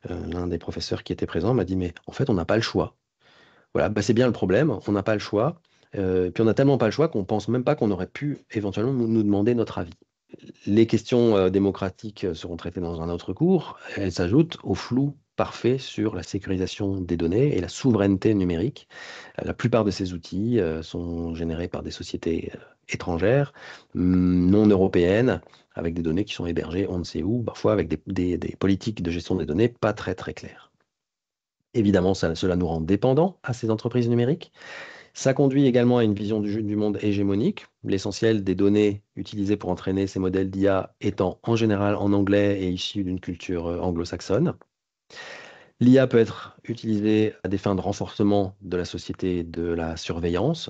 l'un des professeurs qui était présent m'a dit, mais en fait, on n'a pas le choix. Voilà, bah, c'est bien le problème, on n'a pas le choix. Euh, puis on n'a tellement pas le choix qu'on pense même pas qu'on aurait pu éventuellement nous demander notre avis. Les questions euh, démocratiques euh, seront traitées dans un autre cours. Elles s'ajoutent au flou parfait sur la sécurisation des données et la souveraineté numérique. La plupart de ces outils sont générés par des sociétés étrangères, mm, non européennes, avec des données qui sont hébergées on ne sait où, parfois avec des, des politiques de gestion des données pas très très claires. Évidemment, cela nous rend dépendants à ces entreprises numériques. Ça conduit également à une vision du, monde hégémonique, l'essentiel des données utilisées pour entraîner ces modèles d'IA étant en général en anglais et issus d'une culture euh, anglo-saxonne. L'IA peut être utilisée à des fins de renforcement de la société de la surveillance.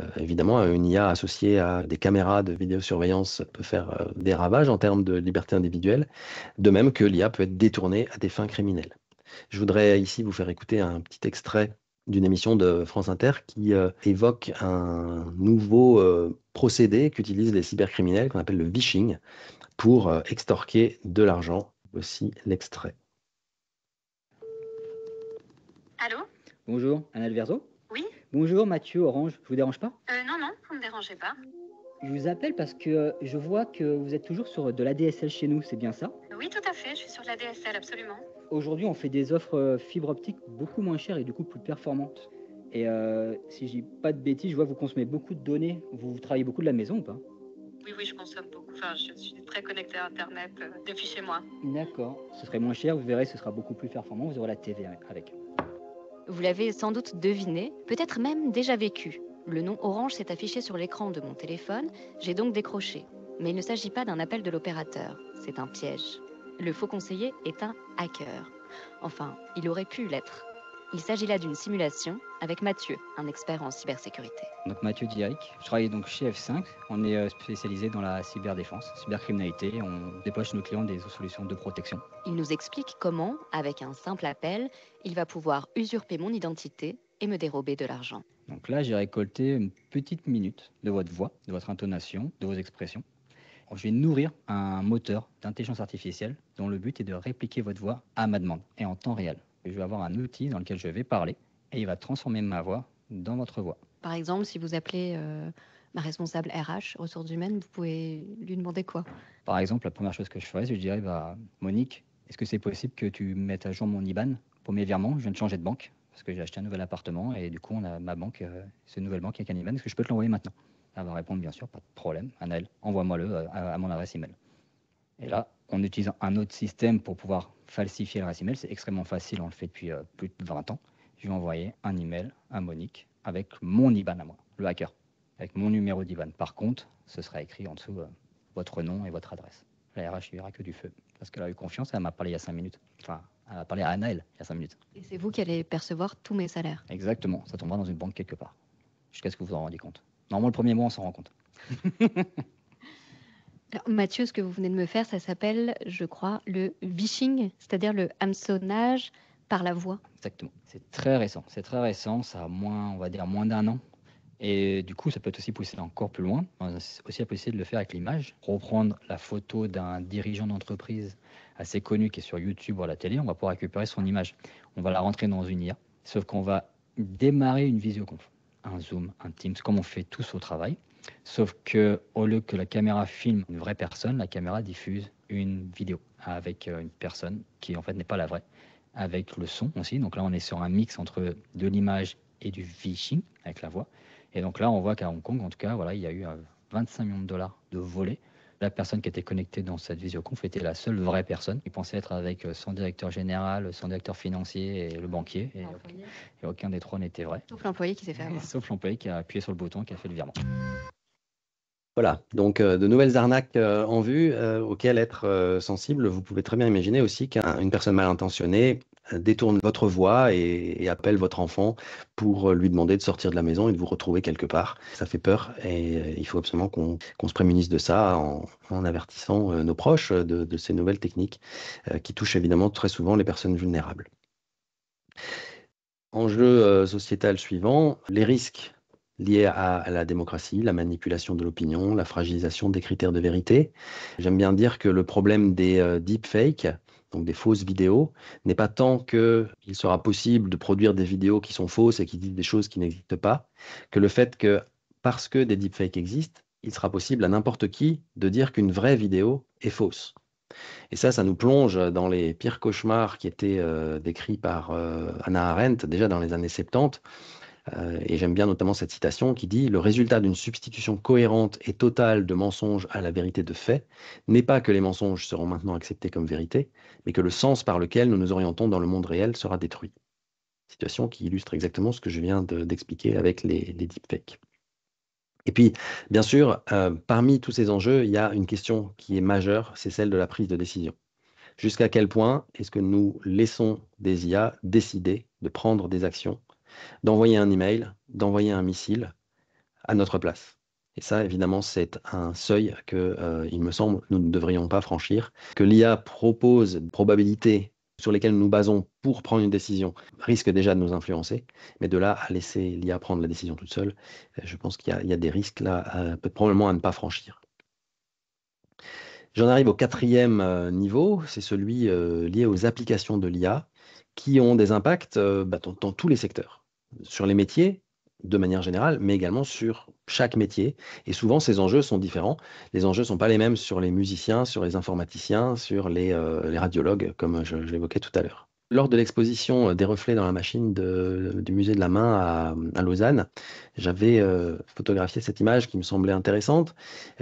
Euh, évidemment, une IA associée à des caméras de vidéosurveillance peut faire euh, des ravages en termes de liberté individuelle, de même que l'IA peut être détournée à des fins criminelles. Je voudrais ici vous faire écouter un petit extrait d'une émission de France Inter qui euh, évoque un nouveau euh, procédé qu'utilisent les cybercriminels qu'on appelle le vishing, pour euh, extorquer de l'argent. Voici l'extrait. Allô Bonjour, Anna Verzo. Oui. Bonjour, Mathieu Orange. Je vous dérange pas Non, non, vous ne me dérangez pas. Je vous appelle parce que je vois que vous êtes toujours sur de l'ADSL chez nous, c'est bien ça Oui, tout à fait, je suis sur de l'ADSL, absolument aujourd'hui, on fait des offres euh, fibre optique beaucoup moins chères et du coup plus performantes. Et euh, si je dis pas de bêtises, je vois que vous consommez beaucoup de données. Vous travaillez beaucoup de la maison ou pas Oui, oui, je consomme beaucoup. Enfin, je suis très connectée à Internet euh, depuis chez moi. D'accord. Ce serait moins cher, vous verrez, ce sera beaucoup plus performant. Vous aurez la TV avec. Vous l'avez sans doute deviné, peut-être même déjà vécu. Le nom Orange s'est affiché sur l'écran de mon téléphone, j'ai donc décroché. Mais il ne s'agit pas d'un appel de l'opérateur, c'est un piège le faux conseiller est un hacker. Enfin, il aurait pu l'être. Il s'agit là d'une simulation avec Mathieu, un expert en cybersécurité. Donc Mathieu Diric, je travaille donc chez F5. On est euh, spécialisé dans la cyberdéfense, cybercriminalité. On déploie chez nos clients des solutions de protection. Il nous explique comment, avec un simple appel, il va pouvoir usurper mon identité et me dérober de l'argent. Donc là, j'ai récolté une petite minute de votre voix, de votre intonation, de vos expressions je vais nourrir un moteur d'intelligence artificielle dont le but est de répliquer votre voix à ma demande et en temps réel. Je vais avoir un outil dans lequel je vais parler et il va transformer ma voix dans votre voix. Par exemple, si vous appelez euh, ma responsable RH, ressources humaines, vous pouvez lui demander quoi Par exemple, la première chose que je ferais, je dirais bah, Monique, est-ce que c'est possible que tu mettes à jour mon IBAN pour mes virements Je viens de changer de banque parce que j'ai acheté un nouvel appartement et du coup, on a ma banque, euh, ce nouvel banque avec un IBAN, est-ce que je peux te l'envoyer maintenant elle ah, va bah, répondre bien sûr, pas de problème, Anel, envoie-moi-le euh, à, mon adresse email. Et là, en utilisant un autre système pour pouvoir falsifier l'adresse email, c'est extrêmement facile, on le fait depuis euh, plus de 20 ans. Je vais envoyer un email à Monique avec mon IBAN à moi, le hacker, avec mon numéro d'IBAN. Par contre, ce sera écrit en dessous euh, votre nom et votre adresse. La RH verra que du feu, parce qu'elle a eu confiance elle m'a parlé il y a 5 minutes. Enfin, elle a parlé à Anaël il y a 5 minutes. Et c'est vous qui allez percevoir tous mes salaires. Exactement, ça tombera dans une banque quelque part, jusqu'à ce que vous vous en rendiez compte. Normalement, le premier mois, on s'en rend compte. Mathieu, ce que vous venez de me faire, ça s'appelle, je crois, le vishing, c'est-à-dire le hameçonnage par la voix. Exactement. C'est très récent. C'est très récent. Ça a moins, on va dire, moins d'un an. Et du coup, ça peut aussi pousser encore plus loin. On a aussi la possibilité de le faire avec l'image. Reprendre la photo d'un dirigeant d'entreprise assez connu qui est sur YouTube ou à la télé, on va pouvoir récupérer son image. On va la rentrer dans une IA, sauf qu'on va démarrer une visioconf un Zoom, un Teams, comme on fait tous au travail. Sauf que au lieu que la caméra filme une vraie personne, la caméra diffuse une vidéo avec euh, une personne qui en fait n'est pas la vraie, avec le son aussi. Donc là, on est sur un mix entre de l'image et du phishing avec la voix. Et donc là, on voit qu'à Hong Kong, en tout cas, voilà, il y a eu 25 euh, millions de dollars de volets la personne qui était connectée dans cette visioconf était la seule vraie personne. Il pensait être avec euh, son directeur général, son directeur financier et le banquier. Et, aucun, des trois n'était vrai. Sauf l'employé qui s'est fait Sauf l'employé qui a appuyé sur le bouton, qui a fait le virement. Voilà, donc euh, de nouvelles arnaques euh, en vue auxquelles être sensible. Vous pouvez très bien imaginer aussi qu'une personne mal intentionnée détourne votre voix et, appelle votre enfant pour euh, lui demander de sortir de la maison et de vous retrouver quelque part. Ça fait peur et euh, il faut absolument qu'on se prémunisse de ça en, en avertissant euh, nos proches de, de, ces nouvelles techniques qui touchent évidemment très souvent les personnes vulnérables. Enjeu sociétal suivant, les risques liés à la démocratie, la manipulation de l'opinion, la fragilisation des critères de vérité. J'aime bien dire que le problème des deepfakes, donc des fausses vidéos, n'est pas tant qu'il sera possible de produire des vidéos qui sont fausses et qui disent des choses qui n'existent pas, que le fait que parce que des deepfakes existent, il sera possible à n'importe qui de dire qu'une vraie vidéo est fausse. Et ça, ça nous plonge dans les pires cauchemars qui étaient euh, décrits par euh, Anna Arendt déjà dans les années 70, euh, et j'aime bien notamment cette citation qui dit Le résultat d'une substitution cohérente et totale de mensonges à la vérité de fait n'est pas que les mensonges seront maintenant acceptés comme vérité, mais que le sens par lequel nous nous orientons dans le monde réel sera détruit. Situation qui illustre exactement ce que je viens d'expliquer avec les, deepfakes. Et puis, bien sûr, euh, parmi tous ces enjeux, il y a une question qui est majeure, c'est celle de la prise de décision. Jusqu'à quel point est-ce que nous laissons des IA décider de prendre des actions d'envoyer un email, d'envoyer un missile à notre place. Et ça, évidemment, c'est un seuil que, euh, il me semble, nous ne devrions pas franchir. Que l'IA propose des probabilités sur lesquelles nous basons pour prendre une décision risque déjà de nous influencer, mais de là à laisser l'IA prendre la décision toute seule, euh, je pense qu'il y, a des risques là, probablement à ne pas franchir. J'en arrive au quatrième euh, niveau, c'est celui lié aux applications de l'IA qui ont des impacts euh, bah, dans, tous les secteurs, sur les métiers, de manière générale, mais également sur chaque métier. Et souvent, ces enjeux sont différents. Les enjeux ne sont pas les mêmes sur les musiciens, sur les informaticiens, sur les, euh, radiologues, comme je l'évoquais tout à l'heure. Lors de l'exposition euh, des reflets dans la machine du musée de la main à, Lausanne, j'avais euh, photographié cette image qui me semblait intéressante,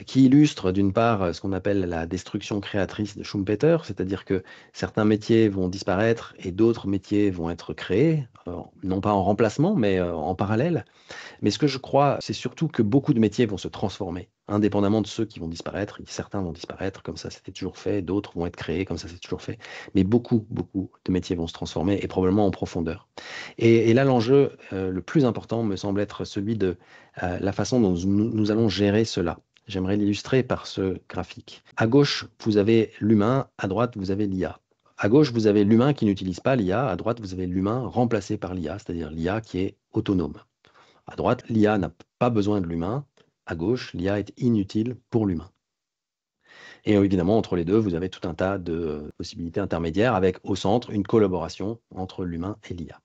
qui illustre d'une part euh, ce qu'on appelle la destruction créatrice de Schumpeter, c'est-à-dire que certains métiers vont disparaître et d'autres métiers vont être créés, non pas en remplacement, mais en parallèle. Mais ce que je crois, c'est surtout que beaucoup de métiers vont se transformer indépendamment de ceux qui vont disparaître. Certains vont disparaître, comme ça c'était toujours fait, d'autres vont être créés, comme ça c'est toujours fait. Mais beaucoup, beaucoup de métiers vont se transformer, et probablement en profondeur. Et, là, l'enjeu euh, le plus important me semble être celui de euh, la façon dont nous allons gérer cela. J'aimerais l'illustrer par ce graphique. À gauche, vous avez l'humain, à droite, vous avez l'IA. À gauche, vous avez l'humain qui n'utilise pas l'IA, à droite, vous avez l'humain remplacé par l'IA, c'est-à-dire l'IA qui est autonome. À droite, l'IA n'a pas besoin de l'humain, à gauche, l'IA est inutile pour l'humain. Et euh, évidemment, entre les deux, vous avez tout un tas de euh, possibilités intermédiaires avec au centre une collaboration entre l'humain et l'IA.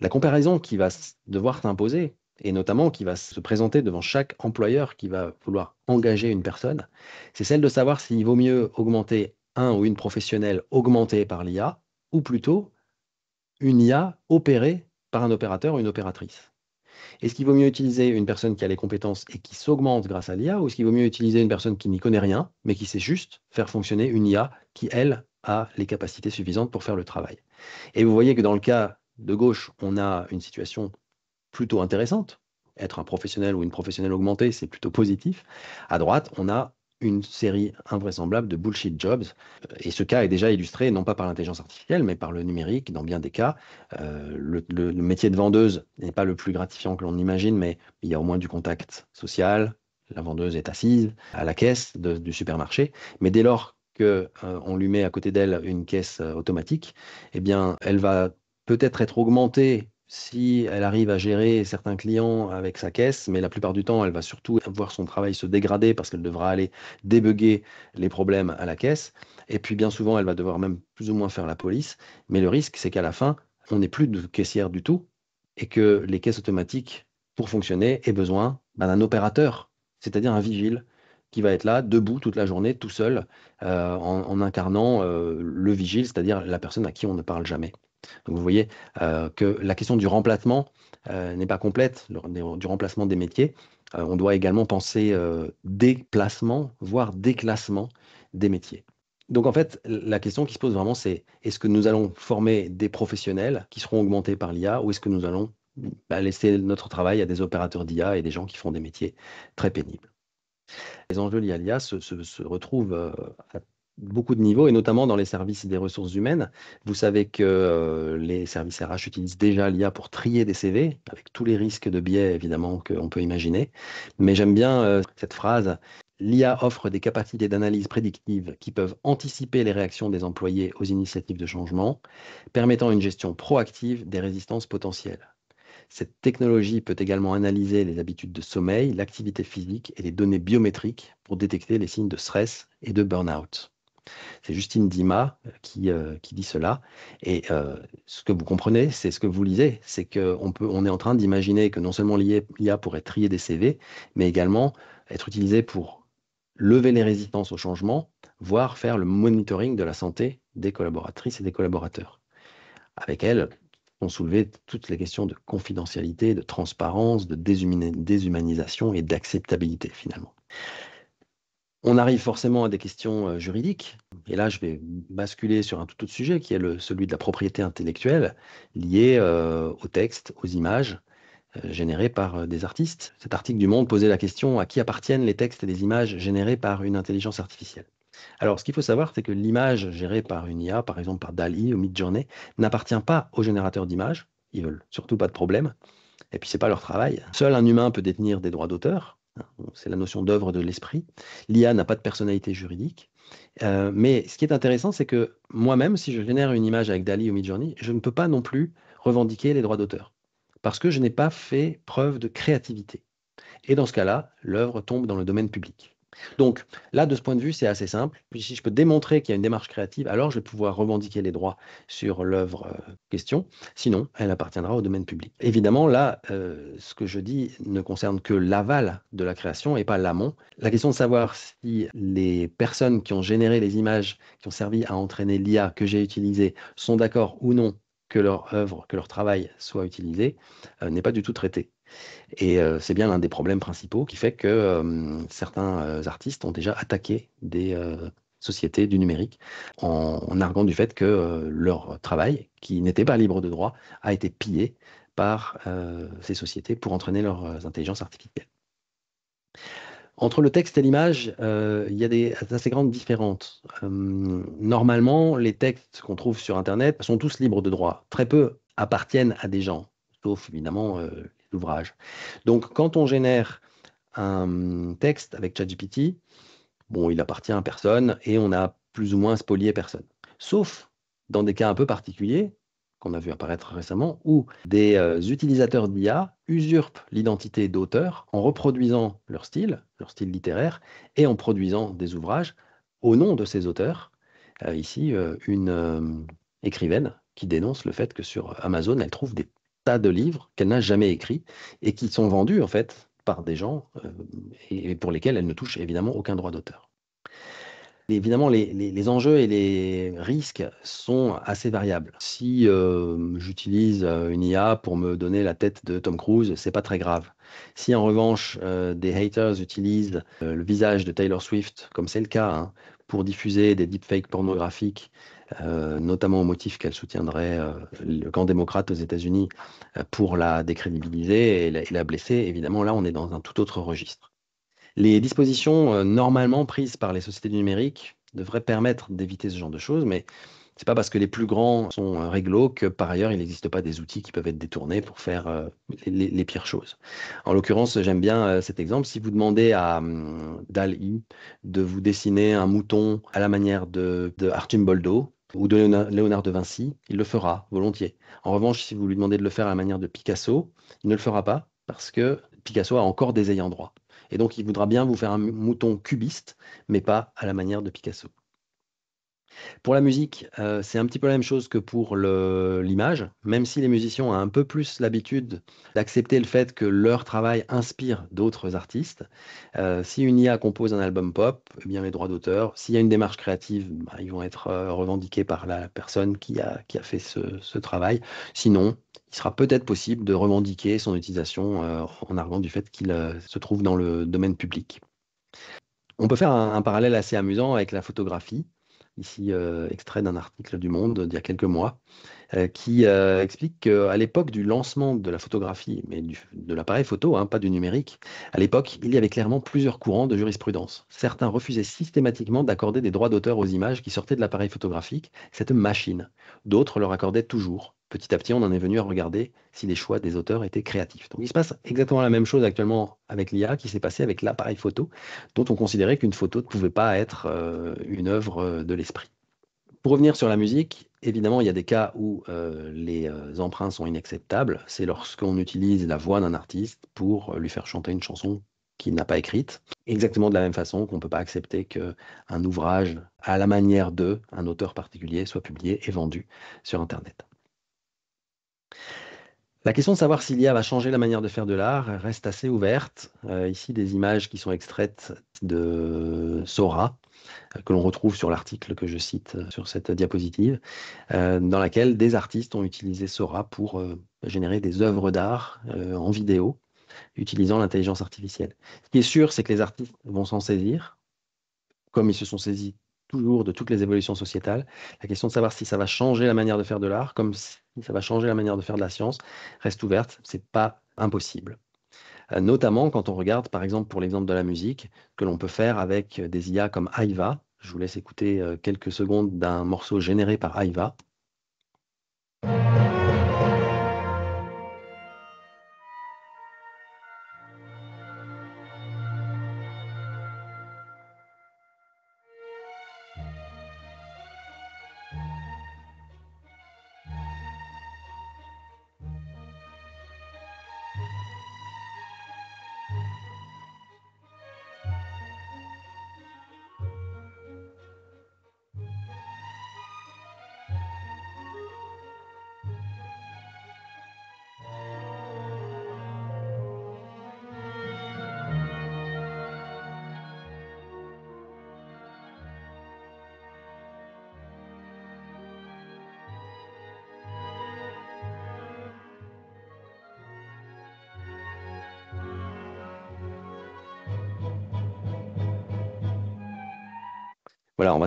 La comparaison qui va devoir s'imposer, et notamment qui va se présenter devant chaque employeur qui va vouloir engager une personne, c'est celle de savoir s'il vaut mieux augmenter un ou une professionnelle augmentée par l'IA, ou plutôt une IA opérée par un opérateur ou une opératrice. Est-ce qu'il vaut mieux utiliser une personne qui a les compétences et qui s'augmente grâce à l'IA, ou est-ce qu'il vaut mieux utiliser une personne qui n'y connaît rien, mais qui sait juste faire fonctionner une IA qui, elle, a les capacités suffisantes pour faire le travail Et vous voyez que dans le cas de gauche, on a une situation plutôt intéressante. Être un professionnel ou une professionnelle augmentée, c'est plutôt positif. À droite, on a une série invraisemblable de bullshit jobs. Et ce cas est déjà illustré, non pas par l'intelligence artificielle, mais par le numérique, dans bien des cas. Euh, le, métier de vendeuse n'est pas le plus gratifiant que l'on imagine, mais il y a au moins du contact social. La vendeuse est assise à la caisse du supermarché. Mais dès lors que euh, on lui met à côté d'elle une caisse euh, automatique, eh bien, elle va peut-être être augmentée si elle arrive à gérer certains clients avec sa caisse, mais la plupart du temps, elle va surtout voir son travail se dégrader parce qu'elle devra aller débugger les problèmes à la caisse. Et puis bien souvent, elle va devoir même plus ou moins faire la police. Mais le risque, c'est qu'à la fin, on n'est plus de caissière du tout et que les caisses automatiques, pour fonctionner, aient besoin ben, d'un opérateur, c'est-à-dire un vigile qui va être là, debout toute la journée, tout seul, euh, en, incarnant euh, le vigile, c'est-à-dire la personne à qui on ne parle jamais vous voyez euh, que la question du remplacement euh, n'est pas complète, du remplacement des métiers. Euh, on doit également penser déplacement, voire déclassement des métiers. Donc en fait, la question qui se pose vraiment, c'est est-ce que nous allons former des professionnels qui seront augmentés par l'IA ou est-ce que nous allons bah, laisser notre travail à des opérateurs d'IA et des gens qui font des métiers très pénibles les enjeux liés à l'IA se, retrouvent à beaucoup de niveaux, et notamment dans les services des ressources humaines. Vous savez que euh, les services RH utilisent déjà l'IA pour trier des CV, avec tous les risques de biais, évidemment, qu'on peut imaginer. Mais j'aime bien euh, cette phrase. L'IA offre des capacités d'analyse prédictive qui peuvent anticiper les réactions des employés aux initiatives de changement, permettant une gestion proactive des résistances potentielles. Cette technologie peut également analyser les habitudes de sommeil, l'activité physique et les données biométriques pour détecter les signes de stress et de burn-out. C'est Justine Dima euh, euh, qui, dit cela. Et euh, ce que vous comprenez, c'est ce que vous lisez, c'est qu'on on est en train d'imaginer que non seulement l'IA pourrait trier des CV, mais également être utilisée pour lever les résistances au changement, voire faire le monitoring de la santé des collaboratrices et des collaborateurs. Avec elle, on soulevait toutes les questions de confidentialité, de transparence, de déshumanisation et d'acceptabilité finalement. On arrive forcément à des questions euh, juridiques. Et là, je vais basculer sur un tout autre sujet qui est celui de la propriété intellectuelle liée euh, aux textes, aux images euh, générées par des artistes. Cet article du Monde posait la question à qui appartiennent les textes et les images générées par une intelligence artificielle. Alors, ce qu'il faut savoir, c'est que l'image gérée par une IA, par exemple par Dali ou Midjourney, n'appartient pas aux générateurs d'images. Ils veulent surtout pas de problème. Et puis, c'est pas leur travail. Seul un humain peut détenir des droits d'auteur c'est la notion d'œuvre de l'esprit. L'IA n'a pas de personnalité juridique. Euh, mais ce qui est intéressant, c'est que moi-même, si je génère une image avec Dali ou Midjourney, je ne peux pas non plus revendiquer les droits d'auteur parce que je n'ai pas fait preuve de créativité. Et dans ce cas-là, l'œuvre tombe dans le domaine public. Donc là, de ce point de vue, c'est assez simple. Puis si je peux démontrer qu'il y a une démarche créative, alors je vais pouvoir revendiquer les droits sur l'œuvre euh, question. Sinon, elle appartiendra au domaine public. Évidemment, là, euh, ce que je dis ne concerne que l'aval de la création et pas l'amont. La question de savoir si les personnes qui ont généré les images qui ont servi à entraîner l'IA que j'ai utilisée sont d'accord ou non que leur œuvre, que leur travail soit utilisé, euh, n'est pas du tout traitée. Et euh, c'est bien l'un des problèmes principaux qui fait que euh, certains euh, artistes ont déjà attaqué des sociétés du numérique en, arguant du fait que leur travail, qui n'était pas libre de droit, a été pillé par ces sociétés pour entraîner leurs intelligences artificielles. Entre le texte et l'image, il y a des assez grandes différences. normalement, les textes qu'on trouve sur Internet sont tous libres de droit. Très peu appartiennent à des gens, sauf évidemment donc, quand on génère un texte avec ChatGPT, bon, il appartient à personne et on a plus ou moins spolié personne. Sauf dans des cas un peu particuliers, qu'on a vu apparaître récemment, où des euh, utilisateurs d'IA usurpent l'identité d'auteurs en reproduisant leur style, leur style littéraire, et en produisant des ouvrages au nom de ces auteurs. Euh, ici, euh, une écrivaine qui dénonce le fait que sur Amazon, elle trouve des tas de livres qu'elle n'a jamais écrits et qui sont vendus en fait par des gens euh, et pour lesquels elle ne touche évidemment aucun droit d'auteur. Évidemment, les, enjeux et les risques sont assez variables. Si euh, j'utilise euh, une IA pour me donner la tête de Tom Cruise, c'est pas très grave. Si en revanche des haters utilisent le visage de Taylor Swift, comme c'est le cas, hein, pour diffuser des deepfakes pornographiques euh, notamment au motif qu'elle soutiendrait euh, le camp démocrate aux États-Unis euh, pour la décrédibiliser et la, blesser, évidemment, là, on est dans un tout autre registre. Les dispositions normalement prises par les sociétés numériques devraient permettre d'éviter ce genre de choses, mais c'est pas parce que les plus grands sont réglo que par ailleurs il n'existe pas des outils qui peuvent être détournés pour faire les, pires choses. En l'occurrence, j'aime bien cet exemple. Si vous demandez à euh, de vous dessiner un mouton à la manière de, de ou de Léonard de Vinci, il le fera volontiers. En revanche, si vous lui demandez de le faire à la manière de Picasso, il ne le fera pas parce que Picasso a encore des ayants droit. Et donc, il voudra bien vous faire un mouton cubiste, mais pas à la manière de Picasso. Pour la musique, euh, c'est un petit peu la même chose que pour l'image, même si les musiciens ont un peu plus l'habitude d'accepter le fait que leur travail inspire d'autres artistes. Euh, si une IA compose un album pop, eh bien, les droits d'auteur, s'il y a une démarche créative, bah, ils vont être, euh, revendiqués par la personne qui a qui a fait ce travail. Sinon, il sera peut-être possible de revendiquer son utilisation, en arguant du fait qu'il, se trouve dans le domaine public. On peut faire un parallèle assez amusant avec la photographie ici euh, extrait d'un article du Monde d'il y a quelques mois, euh, qui euh, explique qu'à l'époque du lancement de la photographie, mais de l'appareil photo, hein, pas du numérique, à l'époque, il y avait clairement plusieurs courants de jurisprudence. Certains refusaient systématiquement d'accorder des droits d'auteur aux images qui sortaient de l'appareil photographique, cette machine. D'autres leur accordaient toujours petit à petit, on en est venu à regarder si les choix des auteurs étaient créatifs. Donc il se passe exactement la même chose actuellement avec l'IA qui s'est passé avec l'appareil photo, dont on considérait qu'une photo ne pouvait pas être euh, une œuvre euh, de l'esprit. Pour revenir sur la musique, évidemment, il y a des cas où euh, les emprunts sont inacceptables. C'est lorsqu'on utilise la voix d'un artiste pour lui faire chanter une chanson qu'il n'a pas écrite. Exactement de la même façon qu'on ne peut pas accepter qu'un ouvrage à la manière d'un auteur particulier soit publié et vendu sur Internet. La question de savoir si l'IA va changer la manière de faire de l'art reste assez ouverte. Euh, ici, des images qui sont extraites de Sora, euh, que l'on retrouve sur l'article que je cite euh, sur cette diapositive, dans laquelle des artistes ont utilisé Sora pour générer des œuvres d'art en vidéo utilisant l'intelligence artificielle. Ce qui est sûr, c'est que les artistes vont s'en saisir, comme ils se sont saisis de toutes les évolutions sociétales. La question de savoir si ça va changer la manière de faire de l'art, comme si ça va changer la manière de faire de la science, reste ouverte. C'est pas impossible. Euh, notamment quand on regarde, par exemple, pour l'exemple de la musique, que l'on peut faire avec des IA comme Aiva. Je vous laisse écouter euh, quelques secondes d'un morceau généré par Aiva.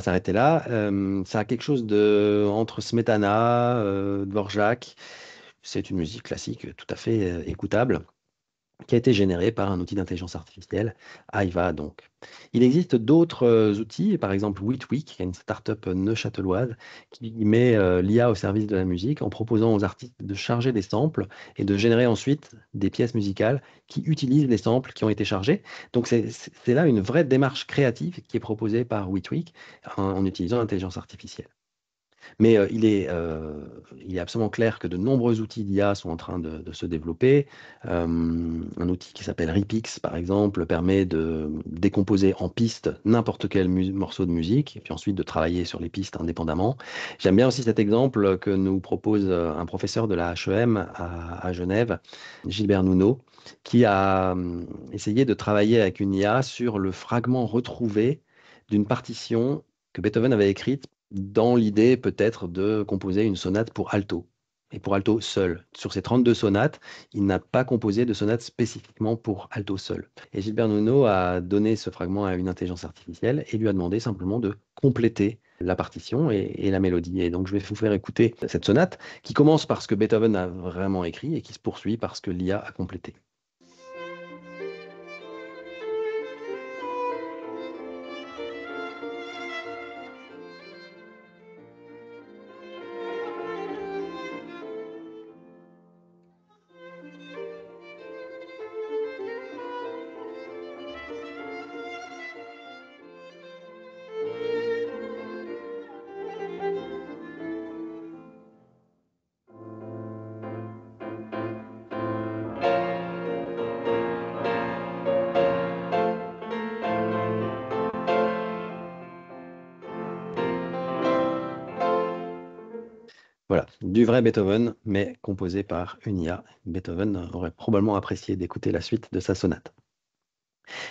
s'arrêter là. Euh, ça a quelque chose de entre Smetana, euh, Dvorak. C'est une musique classique tout à fait euh, écoutable qui a été généré par un outil d'intelligence artificielle, Aiva donc. Il existe d'autres euh, outils, par exemple Weetweek, qui est une start-up neuchâteloise, qui met euh, l'IA au service de la musique en proposant aux artistes de charger des samples et de générer ensuite des pièces musicales qui utilisent les samples qui ont été chargés. Donc c'est là une vraie démarche créative qui est proposée par Weetweek en utilisant l'intelligence artificielle. Mais euh, il, est, euh, il, est, absolument clair que de nombreux outils d'IA sont en train de, se développer. Euh, un outil qui s'appelle Repix, par exemple, permet de décomposer en pistes n'importe quel morceau de musique, et puis ensuite de travailler sur les pistes indépendamment. J'aime bien aussi cet exemple que nous propose un professeur de la HEM à, à Genève, Gilbert Nounot, qui a hum, essayé de travailler avec une IA sur le fragment retrouvé d'une partition que Beethoven avait écrite dans l'idée peut-être de composer une sonate pour alto, et pour alto seul. Sur ces 32 sonates, il n'a pas composé de sonate spécifiquement pour alto seul. Et Gilbert Nuno a donné ce fragment à une intelligence artificielle et lui a demandé simplement de compléter la partition et, et, la mélodie. Et donc je vais vous faire écouter cette sonate qui commence par ce que Beethoven a vraiment écrit et qui se poursuit parce que l'IA a complété. vrai Beethoven, mais composé par une IA. Beethoven aurait probablement apprécié d'écouter la suite de sa sonate.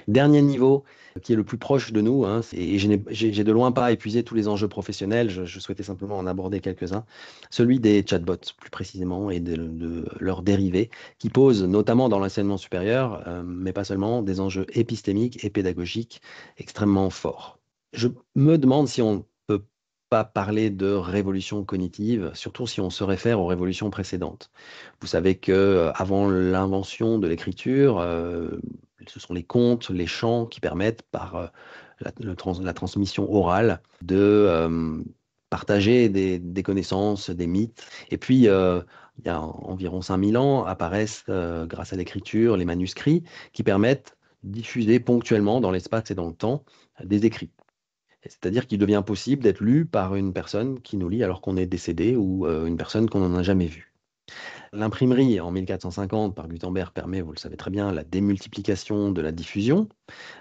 Dernier niveau qui est le plus proche de nous, hein, et j'ai de loin pas épuisé tous les enjeux professionnels, je, souhaitais simplement en aborder quelques-uns, celui des chatbots plus précisément et de, leurs dérivés, qui posent notamment dans l'enseignement supérieur, euh, mais pas seulement, des enjeux épistémiques et pédagogiques extrêmement forts. Je me demande si on pas parler de révolution cognitive, surtout si on se réfère aux révolutions précédentes. Vous savez que euh, avant l'invention de l'écriture, euh, ce sont les contes, les chants qui permettent par euh, la, transmission orale de partager des, connaissances, des mythes. Et puis, il y a environ 5000 ans, apparaissent, grâce à l'écriture, les manuscrits qui permettent diffuser ponctuellement dans l'espace et dans le temps des écrits. C'est-à-dire qu'il devient possible d'être lu par une personne qui nous lit alors qu'on est décédé ou euh, une personne qu'on n'en a jamais vue. L'imprimerie en 1450 par Gutenberg permet, vous le savez très bien, la démultiplication de la diffusion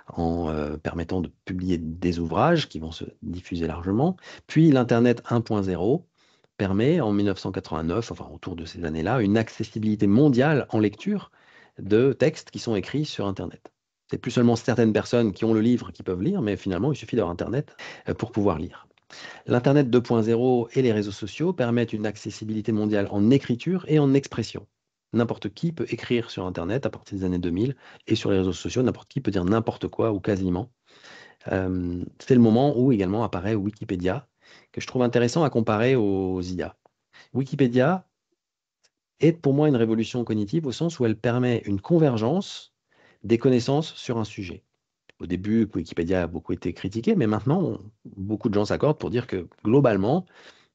en euh, permettant de publier des ouvrages qui vont se diffuser largement. Puis l'Internet 1.0 permet en 1989, enfin autour de ces années-là, une accessibilité mondiale en lecture de textes qui sont écrits sur Internet. C'est plus seulement certaines personnes qui ont le livre qui peuvent lire, mais finalement, il suffit d'avoir Internet euh, pour pouvoir lire. L'Internet 2.0 et les réseaux sociaux permettent une accessibilité mondiale en écriture et en expression. N'importe qui peut écrire sur Internet à partir des années 2000 et sur les réseaux sociaux, n'importe qui peut dire n'importe quoi ou quasiment. Euh, c'est le moment où également apparaît Wikipédia, que je trouve intéressant à comparer aux IA. Wikipédia est pour moi une révolution cognitive au sens où elle permet une convergence des connaissances sur un sujet. Au début, Wikipédia a beaucoup été critiqué, mais maintenant, beaucoup de gens s'accordent pour dire que globalement,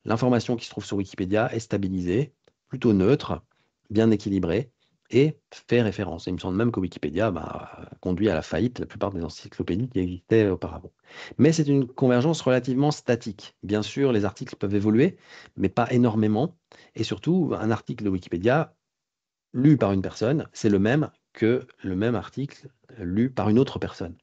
l'information qui se trouve sur Wikipédia est stabilisée, plutôt neutre, bien équilibrée et fait référence. il me semble même que Wikipédia bah, conduit à la faillite la plupart des encyclopédies qui existaient auparavant. Mais c'est une convergence relativement statique. Bien sûr, les articles peuvent évoluer, mais pas énormément. Et surtout, un article de Wikipédia lu par une personne, c'est le même que le même article lu par une autre personne.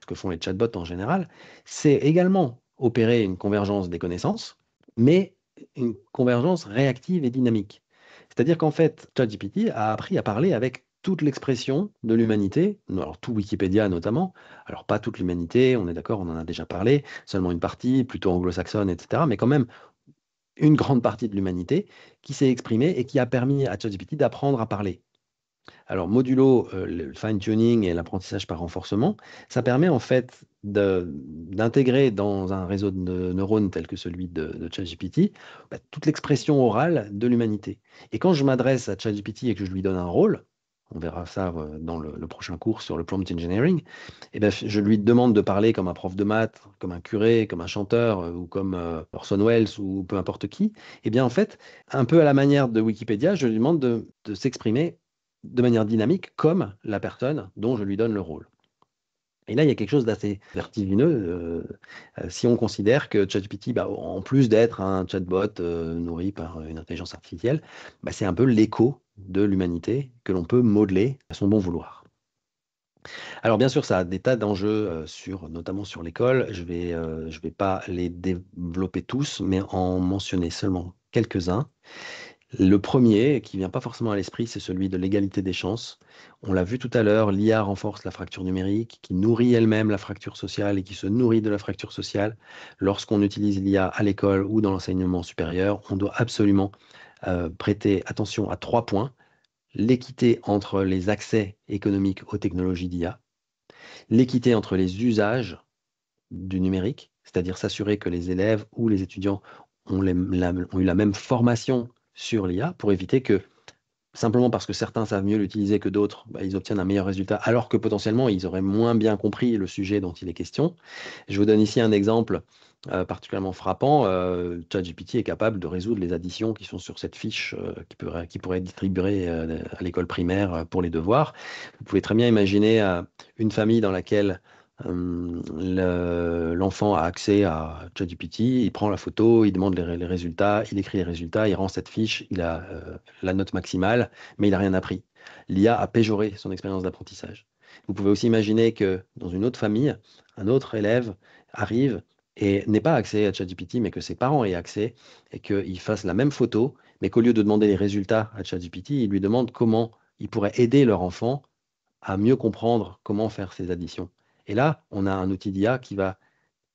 Ce que font les chatbots en général, c'est également opérer une convergence des connaissances, mais une convergence réactive et dynamique. C'est-à-dire qu'en fait, ChatGPT a appris à parler avec toute l'expression de l'humanité, alors tout Wikipédia notamment, alors pas toute l'humanité, on est d'accord, on en a déjà parlé, seulement une partie, plutôt anglo-saxonne, etc., mais quand même une grande partie de l'humanité qui s'est exprimée et qui a permis à ChatGPT d'apprendre à parler. Alors, modulo euh, le fine-tuning et l'apprentissage par renforcement, ça permet en fait d'intégrer dans un réseau de neurones tel que celui de, de ChatGPT bah, toute l'expression orale de l'humanité. Et quand je m'adresse à ChatGPT et que je lui donne un rôle, on verra ça euh, dans le, prochain cours sur le prompt engineering, et eh ben, je lui demande de parler comme un prof de maths, comme un curé, comme un chanteur euh, ou comme Orson Welles ou peu importe qui, et eh bien en fait, un peu à la manière de Wikipédia, je lui demande de s'exprimer de manière dynamique comme la personne dont je lui donne le rôle. Et là, il y a quelque chose d'assez vertigineux euh, si on considère que ChatGPT, bah, en plus d'être un chatbot euh, nourri par une intelligence artificielle, bah, c'est un peu l'écho de l'humanité que l'on peut modeler à son bon vouloir. Alors bien sûr, ça a des tas d'enjeux, euh, sur, notamment sur l'école. Je ne vais pas les développer tous, mais en mentionner seulement quelques-uns. Le premier, qui vient pas forcément à l'esprit, c'est celui de l'égalité des chances. On l'a vu tout à l'heure, l'IA renforce la fracture numérique, qui nourrit elle-même la fracture sociale et qui se nourrit de la fracture sociale. Lorsqu'on utilise l'IA à l'école ou dans l'enseignement supérieur, on doit absolument euh, prêter attention à trois points. L'équité entre les accès économiques aux technologies d'IA, l'équité entre les usages du numérique, c'est-à-dire s'assurer que les élèves ou les étudiants ont, ont eu la même formation sur l'IA pour éviter que simplement parce que certains savent mieux l'utiliser que d'autres, bah, ils obtiennent un meilleur résultat, alors que potentiellement ils auraient moins bien compris le sujet dont il est question. Je vous donne ici un exemple euh, particulièrement frappant. Euh, ChatGPT est capable de résoudre les additions qui sont sur cette fiche euh, qui, pourrait, qui, pourrait, être distribuée euh, à l'école primaire pour les devoirs. Vous pouvez très bien imaginer une famille dans laquelle l'enfant a accès à ChatGPT, il prend la photo, il demande les, résultats, il écrit les résultats, il rend cette fiche, il a euh, la note maximale, mais il n'a rien appris. L'IA a péjoré son expérience d'apprentissage. Vous pouvez aussi imaginer que dans une autre famille, un autre élève arrive et n'est pas accès à ChatGPT, mais que ses parents aient accès et qu'il fassent la même photo, mais qu'au lieu de demander les résultats à ChatGPT, il lui demande comment il pourrait aider leur enfant à mieux comprendre comment faire ses additions. Et là, on a un outil d'IA qui va,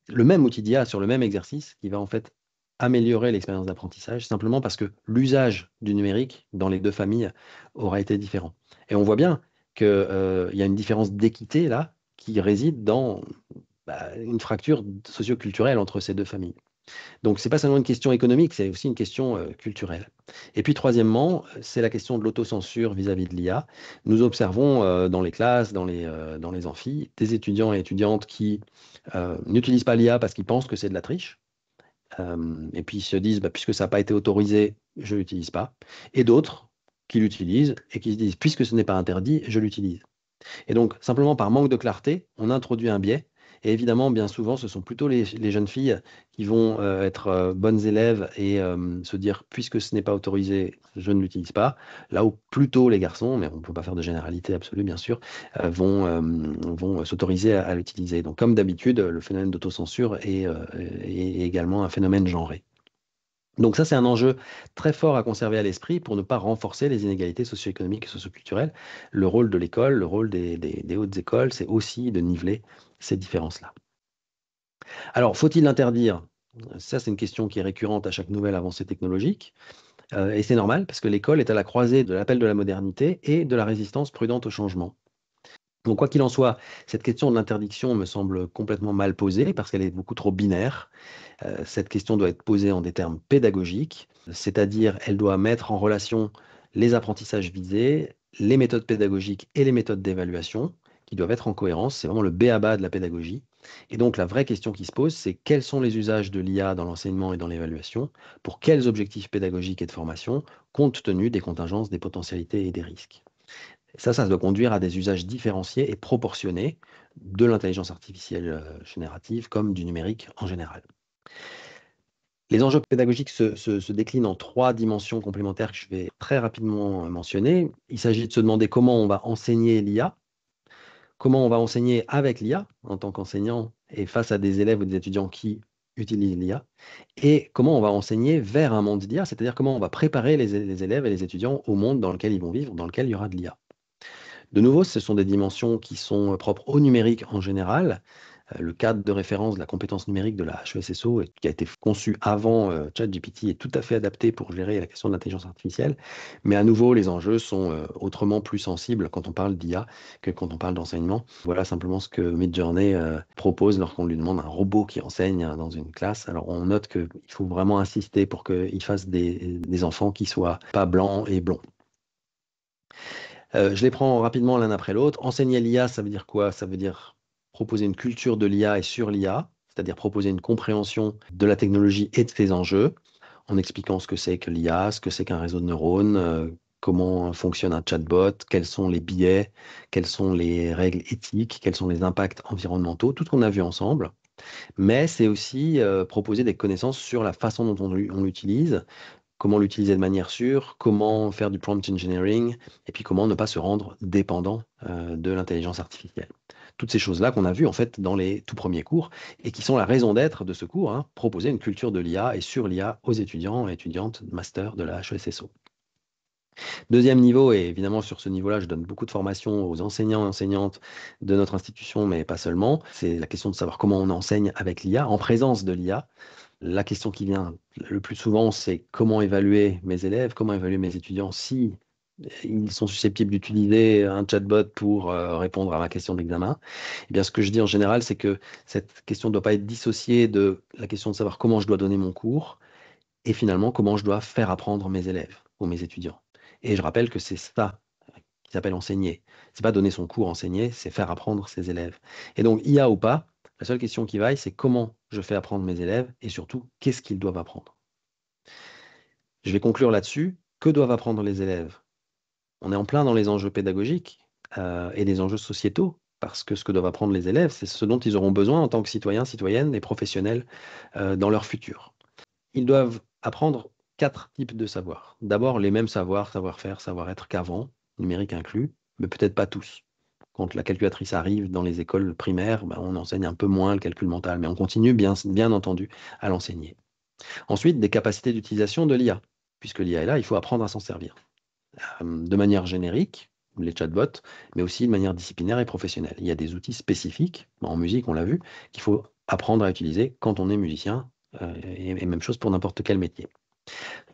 le même outil d'IA sur le même exercice, qui va en fait améliorer l'expérience d'apprentissage, simplement parce que l'usage du numérique dans les deux familles aura été différent. Et on voit bien qu'il euh, y a une différence d'équité là qui réside dans bah, une fracture socioculturelle entre ces deux familles. Donc ce n'est pas seulement une question économique, c'est aussi une question euh, culturelle. Et puis troisièmement, euh, c'est la question de l'autocensure vis-à-vis de l'IA. Nous observons euh, dans les classes, dans les, amphis, des étudiants et étudiantes qui n'utilisent pas l'IA parce qu'ils pensent que c'est de la triche. et puis ils se disent, bah, puisque ça n'a pas été autorisé, je ne l'utilise pas. Et d'autres qui l'utilisent et qui se disent, puisque ce n'est pas interdit, je l'utilise. Et donc, simplement par manque de clarté, on introduit un biais et évidemment, bien souvent, ce sont plutôt les, jeunes filles qui vont euh, être euh, bonnes élèves et euh, se dire, puisque ce n'est pas autorisé, je ne l'utilise pas. Là où plutôt les garçons, mais on ne peut pas faire de généralité absolue, bien sûr, vont, s'autoriser à, l'utiliser. Donc, comme d'habitude, le phénomène d'autocensure est, est également un phénomène genré. Donc ça, c'est un enjeu très fort à conserver à l'esprit pour ne pas renforcer les inégalités socio-économiques et socio-culturelles. Le rôle de l'école, le rôle des, hautes écoles, c'est aussi de niveler ces différences-là. Alors, faut-il l'interdire Ça, c'est une question qui est récurrente à chaque nouvelle avancée technologique. Euh, et c'est normal parce que l'école est à la croisée de l'appel de la modernité et de la résistance prudente au changement. Donc, quoi qu'il en soit, cette question de l'interdiction me semble complètement mal posée parce qu'elle est beaucoup trop binaire. Euh, cette question doit être posée en des termes pédagogiques, c'est-à-dire elle doit mettre en relation les apprentissages visés, les méthodes pédagogiques et les méthodes d'évaluation qui doivent être en cohérence. C'est vraiment le b béaba de la pédagogie. Et donc, la vraie question qui se pose, c'est quels sont les usages de l'IA dans l'enseignement et dans l'évaluation, pour quels objectifs pédagogiques et de formation, compte tenu des contingences, des potentialités et des risques. Et ça, ça doit conduire à des usages différenciés et proportionnés de l'intelligence artificielle euh, générative comme du numérique en général. Les enjeux pédagogiques se, déclinent en trois dimensions complémentaires que je vais très rapidement mentionner. Il s'agit de se demander comment on va enseigner l'IA, comment on va enseigner avec l'IA en tant qu'enseignant et face à des élèves ou des étudiants qui utilisent l'IA, et comment on va enseigner vers un monde d'IA, c'est-à-dire comment on va préparer les élèves et les étudiants au monde dans lequel ils vont vivre, dans lequel il y aura de l'IA. De nouveau, ce sont des dimensions qui sont euh, propres au numérique en général. Euh, le cadre de référence de la compétence numérique de la HESSO, e qui a été conçu avant euh, ChatGPT, est tout à fait adapté pour gérer la question de l'intelligence artificielle. Mais à nouveau, les enjeux sont autrement plus sensibles quand on parle d'IA que quand on parle d'enseignement. Voilà simplement ce que Midjourney propose lorsqu'on lui demande un robot qui enseigne dans une classe. Alors on note qu'il faut vraiment insister pour qu'il fasse des, des enfants qui soient pas blancs et blonds. Euh, je les prends rapidement l'un après l'autre. Enseigner l'IA, ça veut dire quoi Ça veut dire proposer une culture de l'IA et sur l'IA, c'est-à-dire proposer une compréhension de la technologie et de ses enjeux, en expliquant ce que c'est que l'IA, ce que c'est qu'un réseau de neurones, euh, comment fonctionne un chatbot, quels sont les biais, quelles sont les règles éthiques, quels sont les impacts environnementaux, tout ce qu'on a vu ensemble. Mais c'est aussi euh, proposer des connaissances sur la façon dont on l'utilise, comment l'utiliser de manière sûre, comment faire du prompt engineering, et puis comment ne pas se rendre dépendant euh, de l'intelligence artificielle. Toutes ces choses-là qu'on a vues en fait dans les tout premiers cours et qui sont la raison d'être de ce cours, hein, proposer une culture de l'IA et sur l'IA aux étudiants et étudiantes master de la HESSO. Deuxième niveau, et évidemment sur ce niveau-là, je donne beaucoup de formations aux enseignants et enseignantes de notre institution, mais pas seulement, c'est la question de savoir comment on enseigne avec l'IA, en présence de l'IA la question qui vient le plus souvent, c'est comment évaluer mes élèves, comment évaluer mes étudiants si ils sont susceptibles d'utiliser un chatbot pour euh, répondre à ma question d'examen. Eh bien, ce que je dis en général, c'est que cette question ne doit pas être dissociée de la question de savoir comment je dois donner mon cours et finalement comment je dois faire apprendre mes élèves ou mes étudiants. Et je rappelle que c'est ça qui s'appelle enseigner. C'est pas donner son cours, enseigner, c'est faire apprendre ses élèves. Et donc, IA ou pas, la seule question qui vaille, c'est comment je fais apprendre mes élèves et surtout, qu'est-ce qu'ils doivent apprendre. Je vais conclure là-dessus. Que doivent apprendre les élèves On est en plein dans les enjeux pédagogiques euh, et les enjeux sociétaux, parce que ce que doivent apprendre les élèves, c'est ce dont ils auront besoin en tant que citoyens, citoyennes et professionnels euh, dans leur futur. Ils doivent apprendre quatre types de savoirs. D'abord, les mêmes savoirs, savoir-faire, savoir-être qu'avant, numérique inclus, mais peut-être pas tous quand la calculatrice arrive dans les écoles primaires, bah, on enseigne un peu moins le calcul mental, mais on continue bien, bien entendu à l'enseigner. Ensuite, des capacités d'utilisation de l'IA. Puisque l'IA est là, il faut apprendre à s'en servir. Euh, de manière générique, les chatbots, mais aussi de manière disciplinaire et professionnelle. Il y a des outils spécifiques, bah, en musique on l'a vu, qu'il faut apprendre à utiliser quand on est musicien, euh, et même chose pour n'importe quel métier.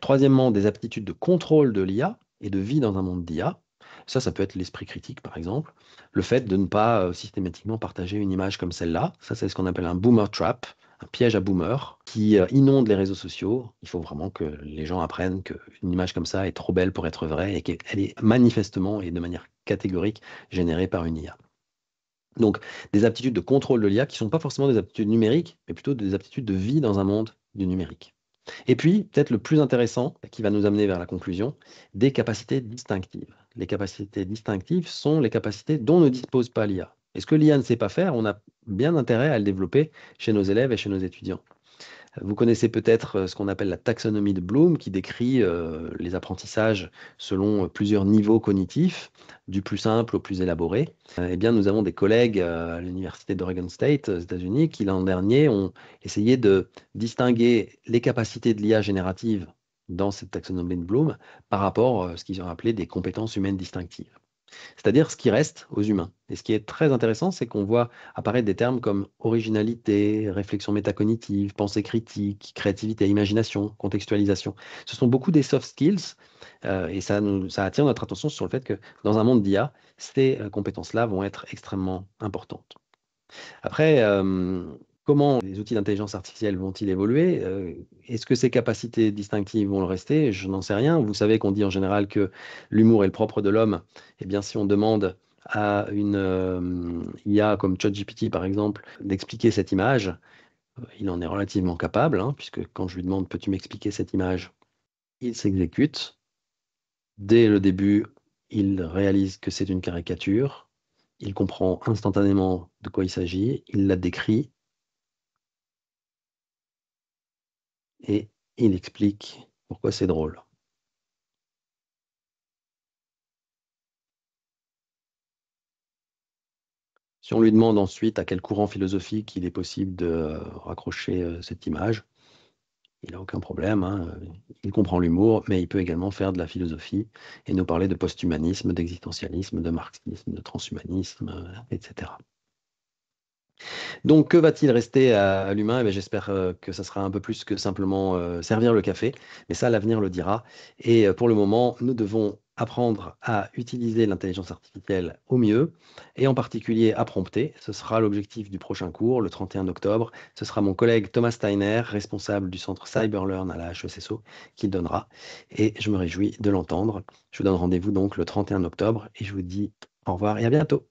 Troisièmement, des aptitudes de contrôle de l'IA et de vie dans un monde d'IA, ça, ça peut être l'esprit critique, par exemple. Le fait de ne pas euh, systématiquement partager une image comme celle-là, ça, c'est ce qu'on appelle un boomer trap, un piège à boomer qui euh, inonde les réseaux sociaux. Il faut vraiment que les gens apprennent qu'une image comme ça est trop belle pour être vraie et qu'elle est manifestement et de manière catégorique générée par une IA. Donc, des aptitudes de contrôle de l'IA qui ne sont pas forcément des aptitudes numériques, mais plutôt des aptitudes de vie dans un monde du numérique. Et puis, peut-être le plus intéressant, qui va nous amener vers la conclusion, des capacités distinctives les capacités distinctives sont les capacités dont ne dispose pas l'IA. Et ce que l'IA ne sait pas faire, on a bien intérêt à le développer chez nos élèves et chez nos étudiants. Vous connaissez peut-être euh, ce qu'on appelle la taxonomie de Bloom, qui décrit euh, les apprentissages selon euh, plusieurs niveaux cognitifs, du plus simple au plus élaboré. eh bien, nous avons des collègues à l'université d'Oregon State, aux États-Unis, qui l'an dernier ont essayé de distinguer les capacités de l'IA générative dans cette taxonomie de Bloom par rapport à euh, ce qu'ils ont appelé des compétences humaines distinctives. C'est-à-dire ce qui reste aux humains. Et ce qui est très intéressant, c'est qu'on voit apparaître des termes comme originalité, réflexion métacognitive, pensée critique, créativité, imagination, contextualisation. Ce sont beaucoup des soft skills euh, et ça, nous, ça attire notre attention sur le fait que dans un monde d'IA, ces euh, compétences-là vont être extrêmement importantes. Après, Comment les outils d'intelligence artificielle vont-ils évoluer euh, Est-ce que ces capacités distinctives vont le rester Je n'en sais rien. Vous savez qu'on dit en général que l'humour est le propre de l'homme. Eh bien, si on demande à une euh, IA comme ChatGPT, par exemple, d'expliquer cette image, euh, il en est relativement capable, hein, puisque quand je lui demande peux-tu m'expliquer cette image, il s'exécute. Dès le début, il réalise que c'est une caricature. Il comprend instantanément de quoi il s'agit. Il la décrit. et il explique pourquoi c'est drôle. Si on lui demande ensuite à quel courant philosophique il est possible de euh, raccrocher euh, cette image, il n'a aucun problème, hein, euh, il comprend l'humour, mais il peut également faire de la philosophie et nous parler de posthumanisme, d'existentialisme, de marxisme, de transhumanisme, etc. Donc, que va-t-il rester à, l'humain eh ben, J'espère euh, que ça sera un peu plus que simplement euh, servir le café, mais ça, l'avenir le dira. Et euh, pour le moment, nous devons apprendre à utiliser l'intelligence artificielle au mieux, et en particulier à prompter. Ce sera l'objectif du prochain cours, le 31 octobre. Ce sera mon collègue Thomas Steiner, responsable du centre CyberLearn à la HECSO, qui donnera. Et je me réjouis de l'entendre. Je vous donne rendez-vous donc le 31 octobre, et je vous dis au revoir et à bientôt.